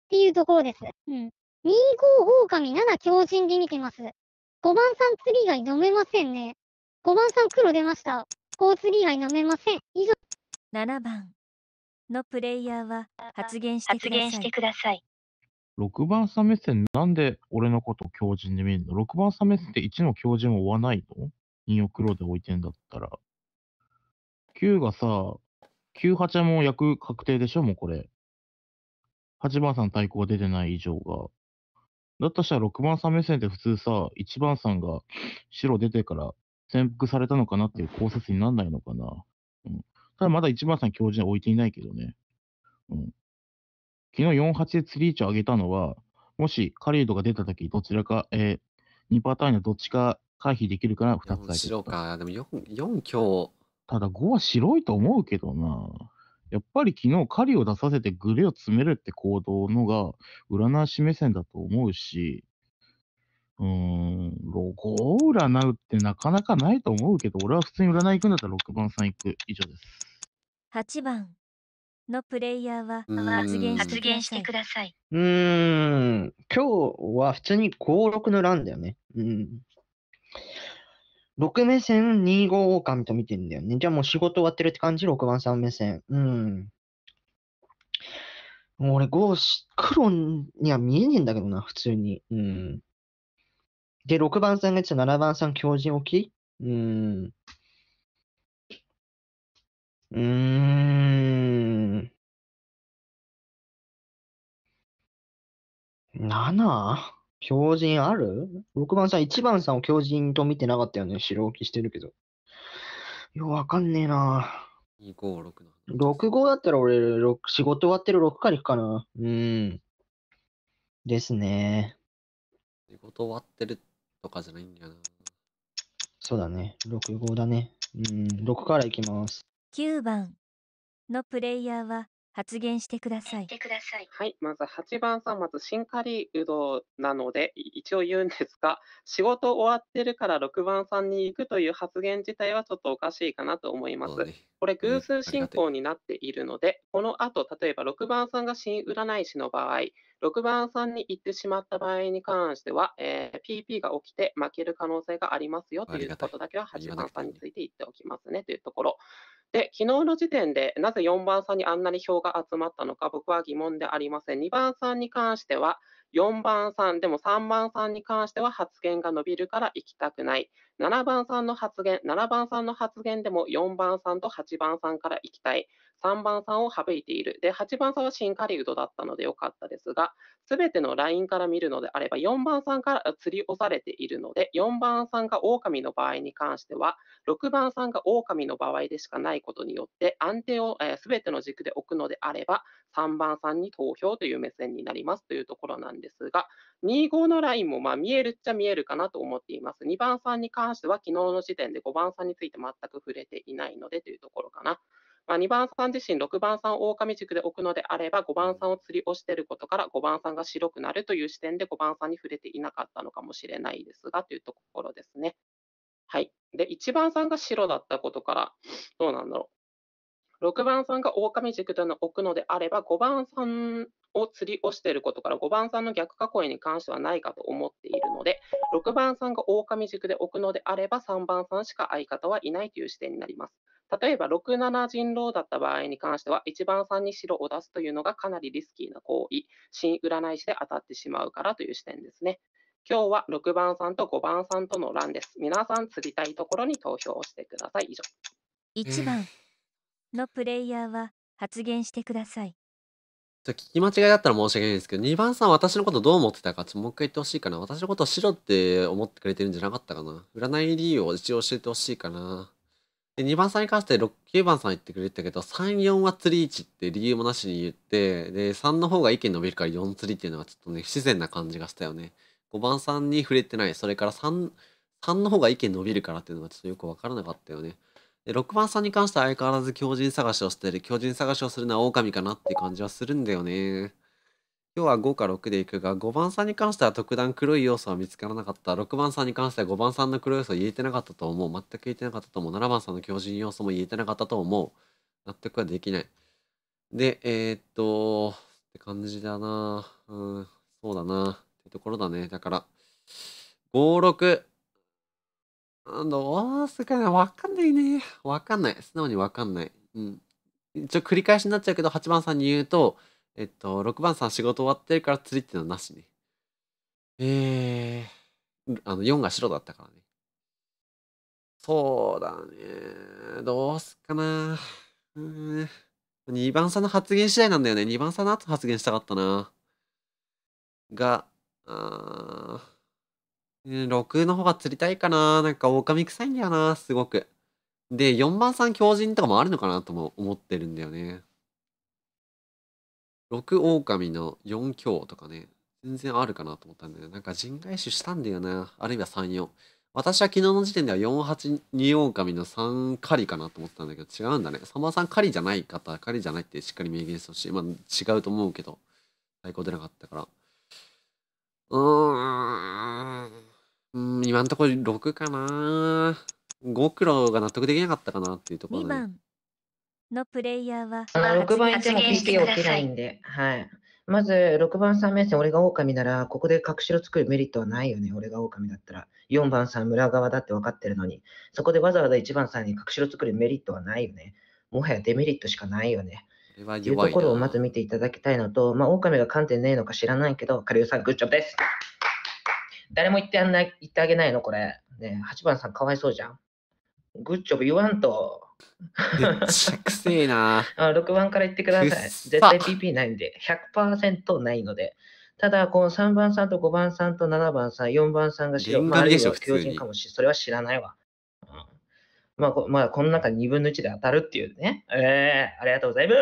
ていうところです。うん。2、5、狼、7、狂人で見てます。5番さん釣り以外飲めませんね。5番さん黒出ました。大釣り以外飲めません。以上。7番のプレイヤーは発言してください。発言してください。6番さん目線なんで俺のこと狂人で見るの ?6 番さん目線って1の狂人を追わないの ?2 を黒で置いてんだったら。9がさ、9八も役確定でしょもうこれ。8番さん対抗が出てない以上が。だとしたら6番さん目線で普通さ、1番さんが白出てから潜伏されたのかなっていう考察にならないのかな。うん、ただまだ1番さん教授に置いていないけどね。うん、昨日4-8でツリーチを上げたのは、もしカリードが出たとき、どちらか、えー、2パターンのどっちか回避できるから2つだけ。白か、でも 4, 4強。ただ5は白いと思うけどな。やっぱり昨日狩りを出させてグレを詰めるって行動のが占い師目線だと思うし、うーん、ロゴを占うってなかなかないと思うけど、俺は普通に占い行くんだったら6番さん行く。以上です。8番のプレイヤーは発言してくださいうーん、今日は普通に5、6のンだよね。うん。6目線25狼と見てるんだよね。じゃあもう仕事終わってるって感じ ?6 番3目線。うん。俺5、黒には見えねえんだけどな、普通に。うん。で、6番さんが言ってた7番さん、強人置きうん。うーん。7? 強人ある ?6 番さん、1番さんを強人と見てなかったよね。白置きしてるけど。よ、わかんねえな。2、5、6 6、5だったら俺、6仕事終わってる6から行くかな。うん。ですね。仕事終わってるとかじゃないんだよな。そうだね。6、5だね。うん、6から行きます。9番のプレイヤーは発言してください。はい、まず8番さん、まず新カリうドなので、一応言うんですが、仕事終わってるから6番さんに行くという発言自体はちょっとおかしいかなと思います。これ、偶数進行になっているので、この後、例えば6番さんが新占い師の場合、6番さんに行ってしまった場合に関しては、えー、PP が起きて負ける可能性がありますよということだけは8番さんについて言っておきますねというところ。で、昨日の時点でなぜ4番さんにあんなに票が集まったのか僕は疑問でありません。2番さんに関しては4番さん、でも3番さんに関しては発言が伸びるから行きたくない。7番さんの発言、7番さんの発言でも4番さんと8番さんから行きたい。3番さんを省いている。で、8番さんはシンカリウドだったのでよかったですが、すべてのラインから見るのであれば、4番さんから釣り押されているので、4番さんが狼の場合に関しては、6番さんが狼の場合でしかないことによって、安定をすべ、えー、ての軸で置くのであれば、3番さんに投票という目線になりますというところなんですが、2-5のラインもまあ見えるっちゃ見えるかなと思っています。2番さんに関しては、昨日の時点で5番さんについて全く触れていないのでというところかな。まあ、2番さん自身、6番さんを狼軸で置くのであれば、5番さんを釣り押していることから、5番さんが白くなるという視点で5番さんに触れていなかったのかもしれないですが、というところですね。はい。で、1番さんが白だったことから、どうなんだろう。6番さんが狼軸で置くのであれば、5番さんを釣り押していることから5番さんの逆囲いに関してはないかと思っているので6番さんが狼軸で置くのであれば3番さんしか相方はいないという視点になります例えば6七人狼だった場合に関しては、1番さんに白を出すというのがかなりリスキーな行為、新占い師で当たってしまうからという視点ですね。今日は6番さんと5番さんとの欄です。皆さん釣りたいところに投票をしてください。以上。1番のプレイヤーは発言してください。ちょ聞き間違いだったら申し訳ないんですけど、2番さん私のことどう思ってたか、ちょもう一回言ってほしいかな。私のこと白って思ってくれてるんじゃなかったかな。占い理由を一応教えてほしいかな。で、2番さんに関して6、9番さん言ってくれたけど、3、4は釣り位置って理由もなしに言って、で、3の方が意見伸びるから4釣りっていうのはちょっとね、不自然な感じがしたよね。5番さんに触れてない。それから3、3の方が意見伸びるからっていうのはちょっとよくわからなかったよね。で、6番さんに関しては相変わらず狂人探しをしてる。狂人探しをするのは狼かなって感じはするんだよね。今日は5か6でいくが、5番さんに関しては特段黒い要素は見つからなかった。6番さんに関しては5番さんの黒い要素言えてなかったと思う。全く言えてなかったと思う。7番さんの強靭要素も言えてなかったと思う。納得はできない。で、えー、っと、って感じだなうん、そうだなってところだね。だから、5、6。あのすごいな。わかんないね。わかんない。素直にわかんない。うん。一応繰り返しになっちゃうけど、8番さんに言うと、えっと、6番さん仕事終わってるから釣りってのはなしね。えー、あの、4が白だったからね。そうだね。どうすっかな。うん。2番さんの発言次第なんだよね。2番さんの後発言したかったな。が、あー、6の方が釣りたいかな。なんか狼臭いんだよな、すごく。で、4番さん強靭とかもあるのかなとも思ってるんだよね。六狼の四強とかね、全然あるかなと思ったんだよ、なんか人外種したんだよな。あるいは三四。私は昨日の時点では482狼の3狩りかなと思ってたんだけど違うんだね。サマさん狩りじゃない方、狩りじゃないってしっかり明言してほしい。まあ違うと思うけど、最高出なかったから。うーん、今んところ6かな。ご苦労が納得できなかったかなっていうところで、ね。のプレイヤーはあ6番いて PK を切ないんで、はい。まず6番3目線、俺が狼なら、ここで隠しを作るメリットはないよね、俺が狼だったら。4番さん、村側だって分かってるのに、そこでわざわざ1番さんに隠しを作るメリットはないよね。もはやデメリットしかないよね。というところをまず見ていただきたいのと、まあ、狼が観点ねえのか知らないけど、カリオさん、グッジョブです。誰も言ってあんな言ってあげないの、これ。ね8番さん、かわいそうじゃん。グッジョブ言わんと、めっちゃくせえな [laughs] あ。6番から言ってください。絶対 PP ないんで、100%ないので。ただ、この3番さんと5番さんと7番さん、4番さんが白、まあ、でしょ強人かもしれそれは知らないわ。うん、まあこ、まあ、この中2分の1で当たるっていうね。ええー、ありがとうございま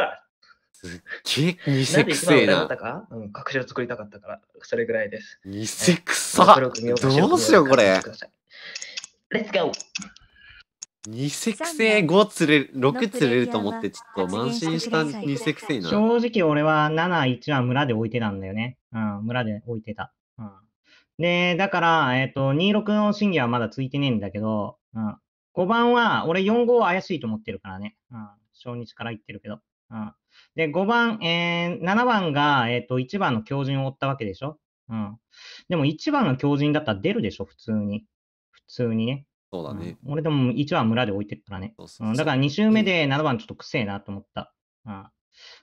す。すっげえ、偽くせえな。なかうん、隠しを作りたかったから、それぐらいです。偽くさ、どうしよう、これ。レッツゴー二、石星、5釣れ、6釣れると思って、ちょっと満身した二、石星。な正直俺は7、1は村で置いてたんだよね。うん、村で置いてた。うん。で、だから、えっ、ー、と、26の審議はまだついてねえんだけど、うん。5番は、俺4 5は怪しいと思ってるからね。うん。小日から言ってるけど。うん。で、5番、えー、7番が、えっ、ー、と、1番の狂人を追ったわけでしょうん。でも1番の狂人だったら出るでしょ、普通に。普通にね。そうだね、うん、俺でも1番村で置いてるからね。そうそうそううん、だから2周目で7番ちょっとくせえなと思った、うん。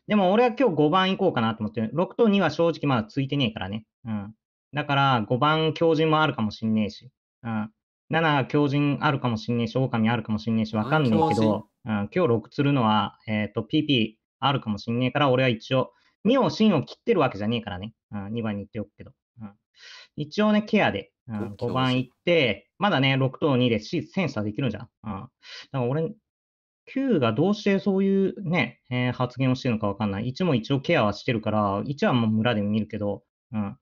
でも俺は今日5番行こうかなと思って6と2は正直まだついてねえからね。うん、だから5番強靭もあるかもしんねえし。うん、7強靭あるかもしんねえし、狼あるかもしんねえし、わかんねえけど、うん、今日6つるのは、えっ、ー、と、PP あるかもしんねえから、俺は一応、2を芯を切ってるわけじゃねえからね。うん、2番に言っておくけど。一応ね、ケアで、うん、5番行って、まだね、6等2ですし、センサーできるじゃん。うん、だから俺、Q がどうしてそういうね、えー、発言をしてるのかわかんない。1も一応ケアはしてるから、1はもう村で見るけど、うん、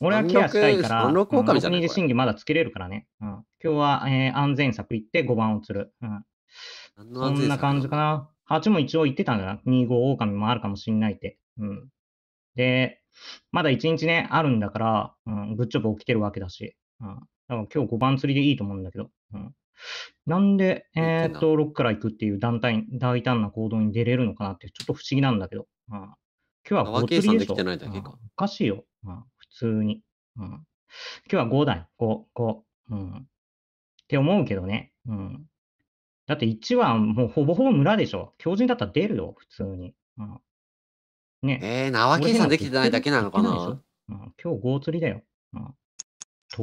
俺はケアしたいから、3 6二次審議まだつけれるからね。うん、今日は、えー、安全策行って5番を釣る。うん、そんな感じかな。8も一応行ってたんだな。2、5、狼もあるかもしんないって。うん、で、まだ一日ね、あるんだから、うん、グッジョブ起きてるわけだし、うん、だから今日5番釣りでいいと思うんだけど、うん、なんで、えー、っと、6から行くっていう団体大胆な行動に出れるのかなって、ちょっと不思議なんだけど、うん、今日は5釣りでしょ、うん、おかしいよ、うん、普通に、うん。今日は5だよ、5、5。うん、って思うけどね、うん。だって1はもうほぼほぼ村でしょ。強人だったら出るよ、普通に。うんね。えー、縄計算できてないだけなのかなな、うん、今日ゴーツりだよ。うん、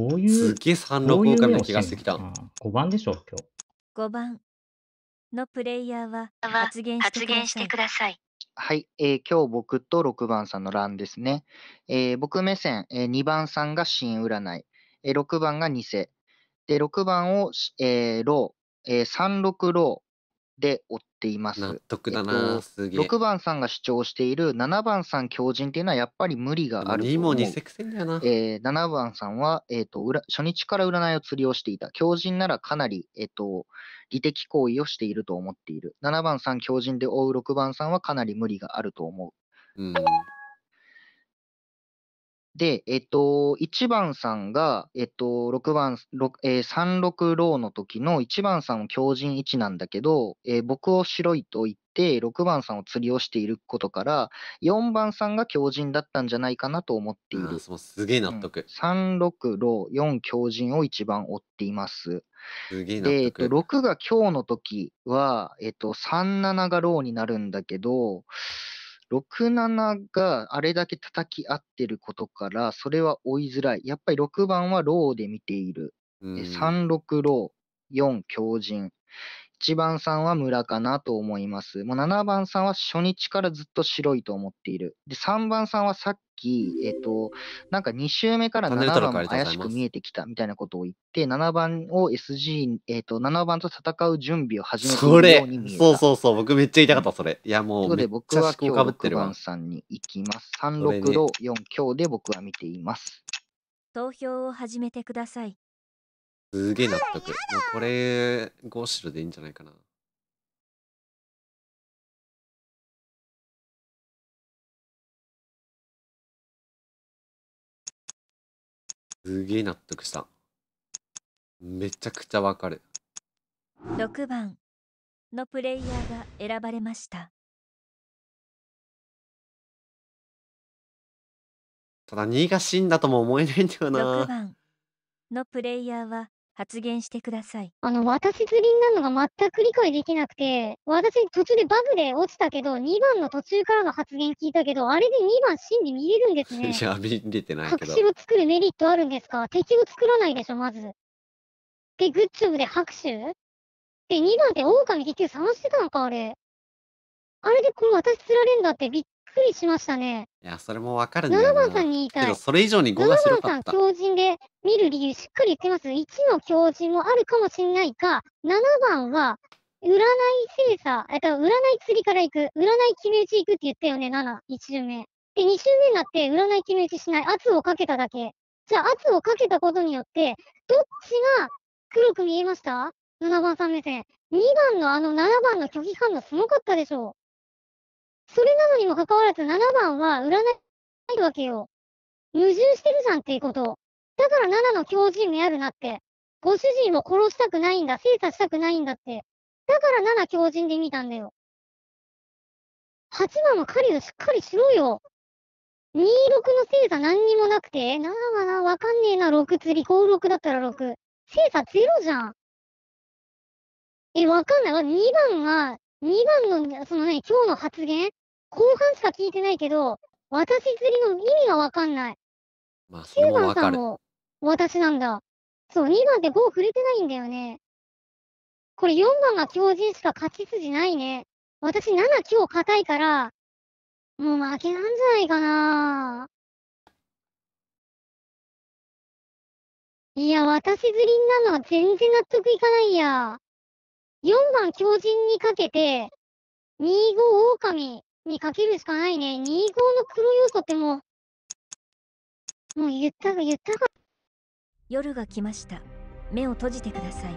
どういう。すげえ三六狼の気がしてきた。う5番でしょ、今日。5番のプレイヤーは発言してください。はい、えー、今日僕と6番さんの欄ですね。えー、僕目線、えー、2番さんが新占い、えー、6番が偽、で6番を、えー、ロー、えー、36ローで音、ています。納得だな、すげえ。6番さんが主張している7番さん強人っていうのはやっぱり無理があると思う。セだよな。えー、7番さんは、えーと、初日から占いを釣りをしていた。強人ならかなり、えーと、利的行為をしていると思っている。7番さん強人で追う6番さんはかなり無理があると思う。うんで、えっと、1番さんが、えっと、6番、えー、3、6ローの時の1番さんを強靭位置なんだけど、えー、僕を白いと言って、6番さんを釣りをしていることから、4番さんが強靭だったんじゃないかなと思っている。すげえ納得。うん、3、6ロー、4強靭を1番追っています。すげえ納得。で、えっと、6が強の時は、えっと、3、7がローになるんだけど、6-7があれだけ叩き合ってることから、それは追いづらい。やっぱり6番はローで見ている。3-6ロー、4強靭。1番さんは村かなと思います。もう7番さんは初日からずっと白いと思っている。で、3番さんはさっき、えっ、と、なんか2周目から7番も怪しく見えてきたみたいなことを言って、7番を SG、えっ、と、7番と戦う準備を始めているように見えた。それ、そうそうそう、僕めっちゃ言いたかった、それ。いや、もう、とい僕は今日6番さんに行きます。3、6、4、今日で僕は見ています。投票を始めてください。すげえ納得。もうこれ、ゴーシルでいいんじゃないかな。すげえ納得した。めちゃくちゃわかる。6番のプレイヤーが選ばれました。ただ2が死んだとも思えないんだよな。6番のプレイヤーは発言してください。あの、私釣りになるのが全く理解できなくて、私途中でバグで落ちたけど、2番の途中からの発言聞いたけど、あれで2番真に見れるんですね。[laughs] いや、見れてないけど。を作るメリットあるんですか敵を作らないでしょ、まず。で、グッジョブで拍手で、2番って狼結局探してたのか、あれ。あれでこれ私釣られんだってびっくりしましたね。いや、それもわかるんだよ7番さんに言いたいそれ以上に5が白7番さん、強靭で見る理由しっくり言ってます。1の強靭もあるかもしれないが、7番は、占い精査、えっと、占い釣りから行く、占い決め打ち行くって言ったよね、7、1周目。で、2周目になって、占い決め打ちしない、圧をかけただけ。じゃあ、圧をかけたことによって、どっちが黒く見えました ?7 番さん目線。2番のあの7番の拒否反応すごかったでしょう。それなのにもかかわらず7番は売らないわけよ。矛盾してるじゃんっていうこと。だから7の狂人目あるなって。ご主人を殺したくないんだ、精査したくないんだって。だから7狂人で見たんだよ。8番は狩りをしっかりしろよ。26の精査何にもなくて、7はな、わかんねえな、6釣り、5、6だったら6。精査ゼロじゃん。え、わかんない。2番は、2番の、そのね、今日の発言後半しか聞いてないけど、私釣りの意味がわかんない。まあ、9番さんも私なんだ。そう、2番って5触れてないんだよね。これ4番が強人しか勝ち筋ないね。私7、強硬いから、もう負けなんじゃないかな。ぁ。いや、私釣りになるのは全然納得いかないや。4番強人にかけて、25狼。にかけるしかないね。2号の黒要素ってもう、もう言ったが言ったが。夜が来ました。目を閉じてください。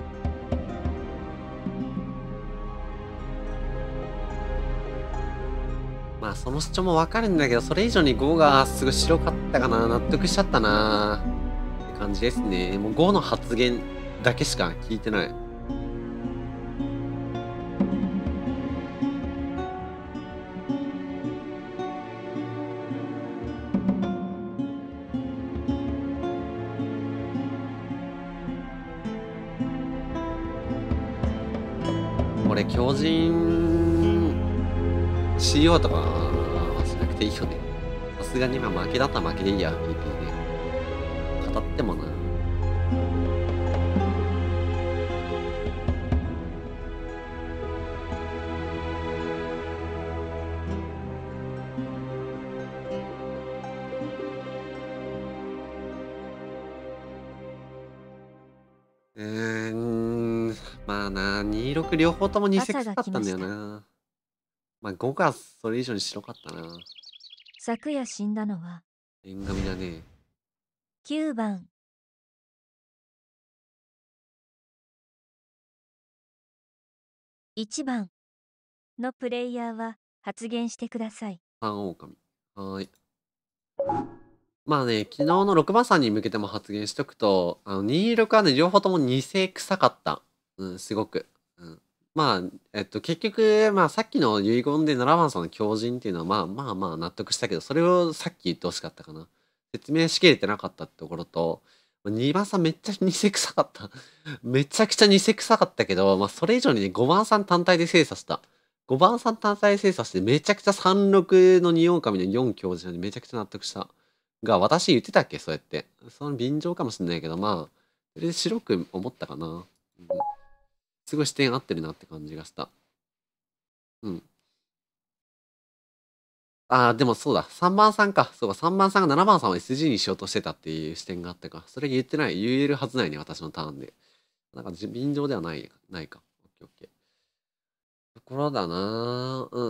まあその主張もわかるんだけど、それ以上に5がすごい白かったかな、納得しちゃったなって感じですね。もう5の発言だけしか聞いてない。れ強靭しようとかしなくていいよねさすがに今負けだったら負けでいいや PP ね語ってもなな26両方とも偽臭かったんだよなまあ5がそれ以上に白かったな昨夜死んだのは縁紙だね9番1番のプレイヤーは発言してください。半狼。はい。まあね、昨日の6番さんに向けても発言しとくと、あの、26はね、両方とも偽臭かった。うん、すごく。うん、まあ、えっと、結局、まあ、さっきの遺言で7番さんの狂人っていうのは、まあまあまあ納得したけど、それをさっき言ってほしかったかな。説明しきれてなかったってところと、2番さんめっちゃ偽臭かった。[laughs] めちゃくちゃ偽臭かったけど、まあ、それ以上にね、5番さん単体で精査した。5番さん単体で精査して、めちゃくちゃ36の2狼の4教んにめちゃくちゃ納得した。が、私言ってたっけそうやって。その便乗かもしんないけど、まあ、それで白く思ったかな。すごい視点合ってるなって感じがした。うん。ああ、でもそうだ。3番さんか。そうか、3番さんが7番さんを SG にしようとしてたっていう視点があったか。それ言ってない。言えるはずないね、私のターンで。なんか、便乗ではない、ないか。オッケーオッケー。ところだなう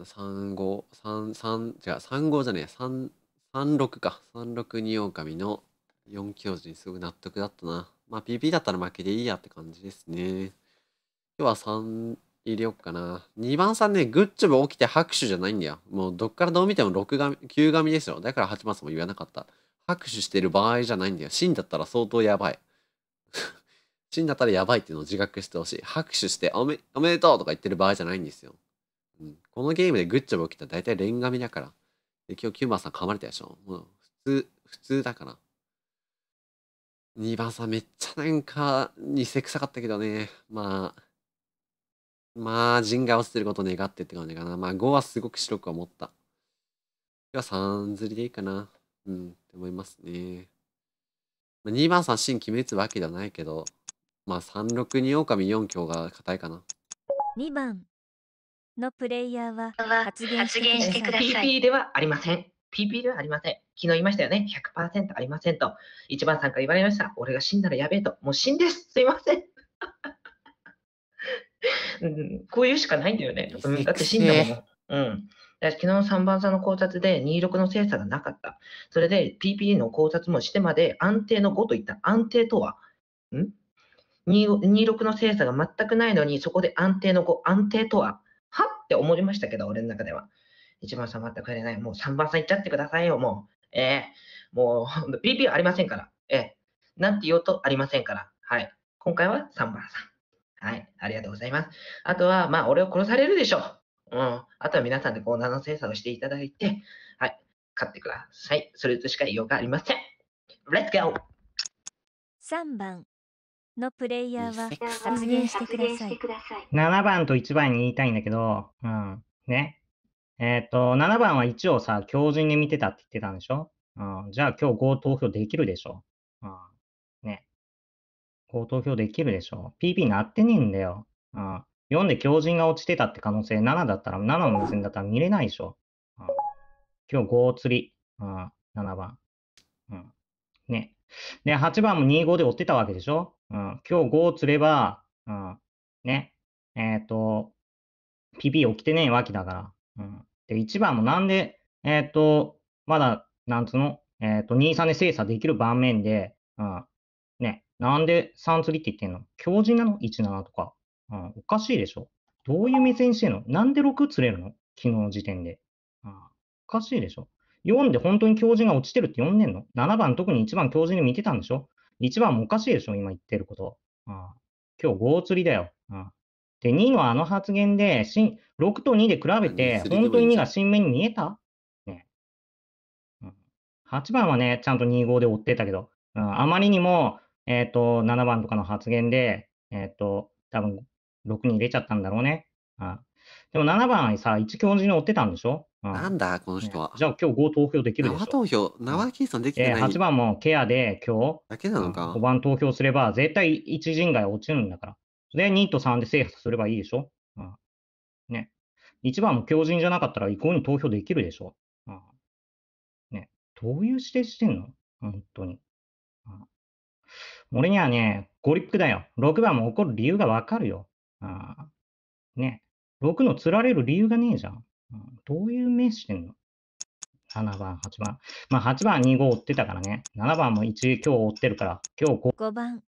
ん、3、5、3、3、違う、3、5じゃねえ、3、36か。36、2、狼の4教授にすごく納得だったな。まあ、PP だったら負けでいいやって感じですね。今日は3入れよっかな。2番さんね、グッチョブ起きて拍手じゃないんだよ。もうどっからどう見ても6紙、9紙ですよ。だから8さんも言わなかった。拍手してる場合じゃないんだよ。シンだったら相当やばい。シ [laughs] ンだったらやばいっていうのを自覚してほしい。拍手しておめ、おめでとうとか言ってる場合じゃないんですよ。うん、このゲームでグッチョブ起きたら大体レンガミだから。で、今日9番さん噛まれたでしょ。もう普通、普通だから。2番さんめっちゃなんか、偽臭かったけどね。まあ、まあ、陣が落ちてることを願ってって感じかな。まあ、5はすごく白く思った。では3釣りでいいかな。うん、って思いますね。まあ、2番ん、芯決め打つわけじゃないけど、まあ、3、6、2、狼、4、強が硬いかな。2番のプレイヤーは発言してください。PP ではありません。PP ではありません。昨日言いましたよね。100%ありませんと。1番さんから言われました。俺が死んだらやべえと。もう死んです。すいません。うん、こういうしかないんだよね。だって死んだもん。うん。昨日3番さんの考察で26の精査がなかった。それで PPE の考察もしてまで安定の5といった安定とはん ?26 の精査が全くないのにそこで安定の5、安定とははって思いましたけど、俺の中では。1番さん全くやれない。もう3番さん行っちゃってくださいよ、もう。えー、もう PPE [laughs] ありませんから。えー、なんて言おうとありませんから。はい。今回は3番さん。はい。ありがとうございます。あとは、まあ、俺を殺されるでしょう。うん。あとは皆さんでこう、ナノセンサをしていただいて、はい。買ってください。それとしか言いようがありません。Let's go! 3番のプレイヤーは発言してください。7番と1番に言いたいんだけど、うん。ね。えっ、ー、と、7番は1をさ、今人で見てたって言ってたんでしょうん。じゃあ今日合投票できるでしょこう投票できるでしょ。PP なってねえんだよ。うん。4で強靭が落ちてたって可能性7だったら、7の目線だったら見れないでしょ。今日5釣り。う7番。うん。ね。で、8番も25で追ってたわけでしょ。うん。今日5釣れば、うん。ね。えっ、ー、と、PP 起きてねえわけだから。うん。で、1番もなんで、えっ、ー、と、まだ、なんつうの、えっ、ー、と、23で精査できる盤面で、うん。ね。なんで3釣りって言ってんの強靭なの ?17 とか、うん。おかしいでしょどういう目線してんのなんで6釣れるの昨日の時点で、うん。おかしいでしょ4で本当に強靭が落ちてるって読んでんの ?7 番特に1番強靭で見てたんでしょ ?1 番もおかしいでしょ今言ってること。うん、今日5釣りだよ。うんで、2のあの発言で、新6と2で比べて、本当に2が新芽に見えたね、うん。8番はね、ちゃんと2、5で追ってたけど、うん、あまりにもえっ、ー、と、7番とかの発言で、えっ、ー、と、多分6人出ちゃったんだろうね。あでも7番さ、一教授に追ってたんでしょ、うん、なんだ、この人は。じゃあ今日5投票できるでしょ生投票、生計算できてない、えー、8番もケアで今日、だけなのか、うん、5番投票すれば、絶対一陣外落ちるんだから。で、2と3で制覇すればいいでしょ、うん、ね。1番も強人じゃなかったら、移行に投票できるでしょ、うん、ね。どういう指定してんの本当に。俺にはね、ゴリックだよ。6番も怒る理由がわかるよ。あね。6の釣られる理由がねえじゃん。どういう目してんの ?7 番、8番。まあ8番2号追ってたからね。7番も1今日追ってるから、今日 5, 5番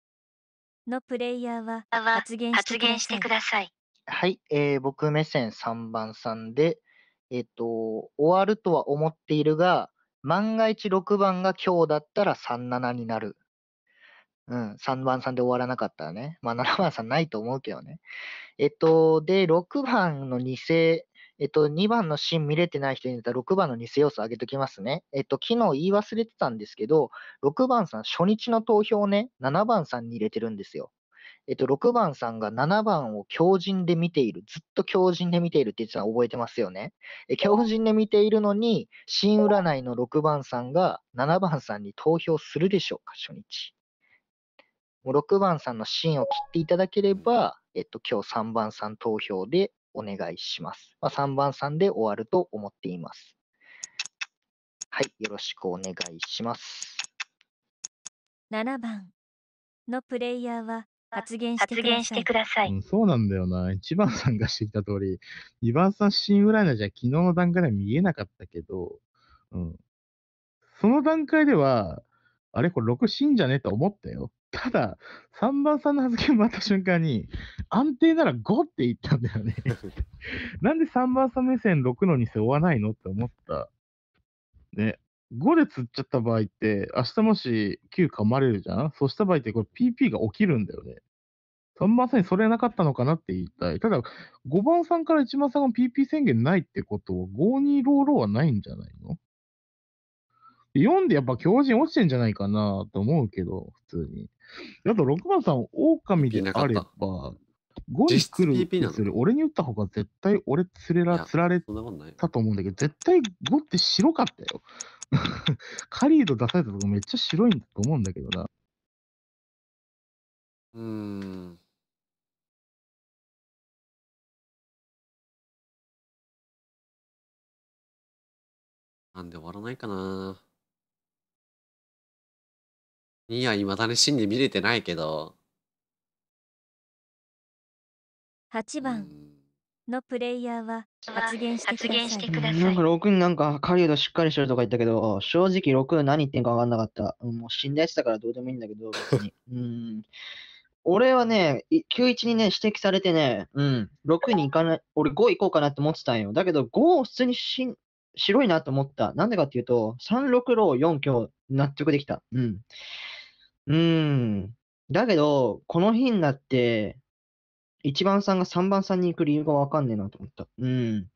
のプレイヤーは発言してください。はい、えー、僕目線3番さんで、えっ、ー、と、終わるとは思っているが、万が一6番が今日だったら37になるうん、3番3で終わらなかったらね。まあ7番3ないと思うけどね。えっと、で、6番の偽、えっと、2番のシーン見れてない人に言ったら6番の偽要素上げときますね。えっと、昨日言い忘れてたんですけど、6番さん初日の投票をね、7番さんに入れてるんですよ。えっと、6番さんが7番を強靭で見ている、ずっと強靭で見ているって言ってたの覚えてますよね。え強靭で見ているのに、新占いの6番さんが7番さんに投票するでしょうか、初日。もう6番さんの芯を切っていただければ、えっと、今日3番さん投票でお願いします。まあ、3番さんで終わると思っています。はい、よろしくお願いします。7番のプレイヤーは発言してください。うん、そうなんだよな。1番さんがしてきた通り、2番さん新ンいじゃ昨日の段階では見えなかったけど、うん。その段階では、あれこれ6死んじゃねえと思ったよ。ただ、3番さんの発言もあった瞬間に、安定なら5って言ったんだよね。[laughs] なんで3番さん目線6のに背負わないのって思った。ね。5で釣っちゃった場合って、明日もし9噛まれるじゃんそうした場合って、これ PP が起きるんだよね。3番さんにそれなかったのかなって言いたい。ただ、5番さんから1番さんが PP 宣言ないってことは、5 2、ローローはないんじゃないの4でやっぱ強靭落ちてんじゃないかなと思うけど、普通に。あと6番さん、狼であれば、5に来るってする。俺に打った方が絶対俺つれら、釣られたと思うんだけど、絶対5って白かったよ。[laughs] カリード出されたとこめっちゃ白いんだと思うんだけどな。うん。なんで終わらないかな。いや、今、だに真に見れてないけど。8番のプレイヤーは発言してください。なんか6になんか狩人しっかりしてるとか言ったけど、正直6何言ってんか分かんなかった。もう死んだやてたからどうでもいいんだけど、別に。[laughs] うん俺はね、91にね、指摘されてね、うん、6に行かない、俺5行こうかなって思ってたんよ。だけど5を普通にし白いなと思った。なんでかっていうと、3、6、ロー、4、今日納得できた。うん。うーん。だけど、この日になって、1番さんが3番さんに行く理由がわかんねえなと思った。うん。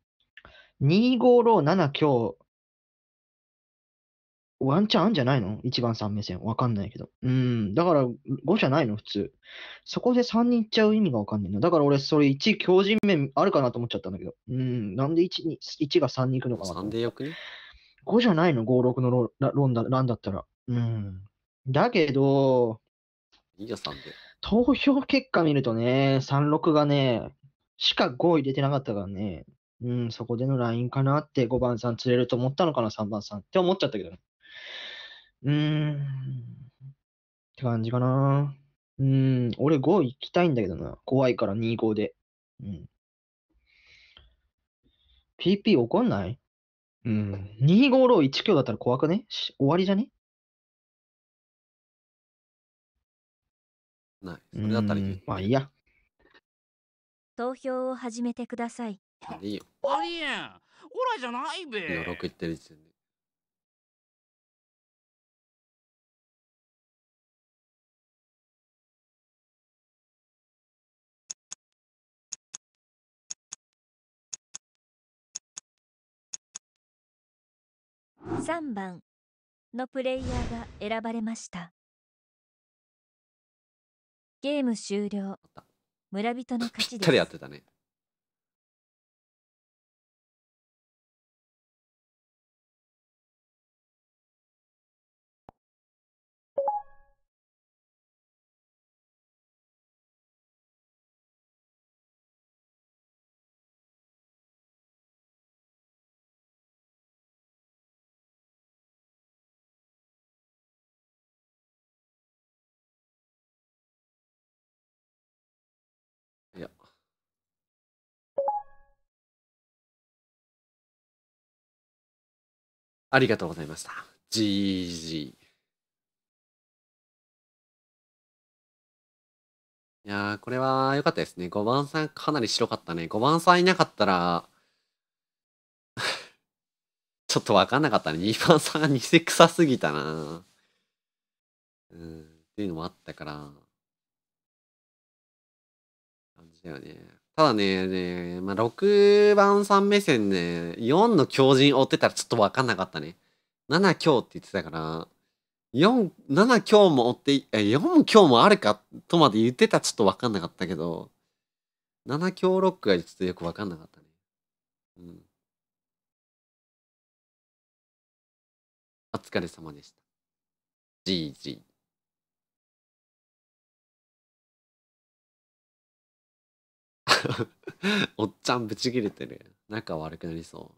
2567今日、ワンチャンあんじゃないの ?1 番さん目線。わかんないけど。うん。だから、5じゃないの普通。そこで3に行っちゃう意味がわかんねえな。だから俺、それ1、強人面あるかなと思っちゃったんだけど。うん。なんで 1, に1が3に行くのかな。3でよくね ?5 じゃないの ?56 のロラロンだランだったら。うん。だけど、いいよ、で。投票結果見るとね、36がね、しか5位出てなかったからね、うん、そこでのラインかなって、5番さん釣れると思ったのかな、3番さんって思っちゃったけどね。うーん、って感じかな。うん、俺5行きたいんだけどな。怖いから2、5で。うん。PP 怒んないうん。2、5、6、1、9だったら怖くね終わりじゃねない。それだったらまあいいや。投票を始めてください。いいよ。ありえん。オラじゃないべ。言ってる3番のプレイヤーが選ばれました。ゲーム終了。村人の勝ちです。ぴったりやってたね。ありがとうございました。じじー。いやー、これは良かったですね。5番さんかなり白かったね。5番さんいなかったら [laughs] ちょっとわかんなかったね。2番さんが偽臭すぎたなうん、っていうのもあったから。感じだよね。ただね、ねまあ、6番さん目線ね、4の強人追ってたらちょっとわかんなかったね。7強って言ってたから、4、7強も追って、え、4強もあるかとまで言ってたちょっとわかんなかったけど、7強ロックがちょっとよくわかんなかったね。うん。お疲れ様でした。GG。[laughs] おっちゃんブチ切れてる。仲悪くなりそう。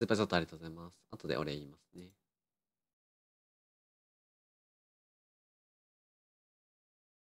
スーパーチャットありがとうございます。後でお礼言いますね。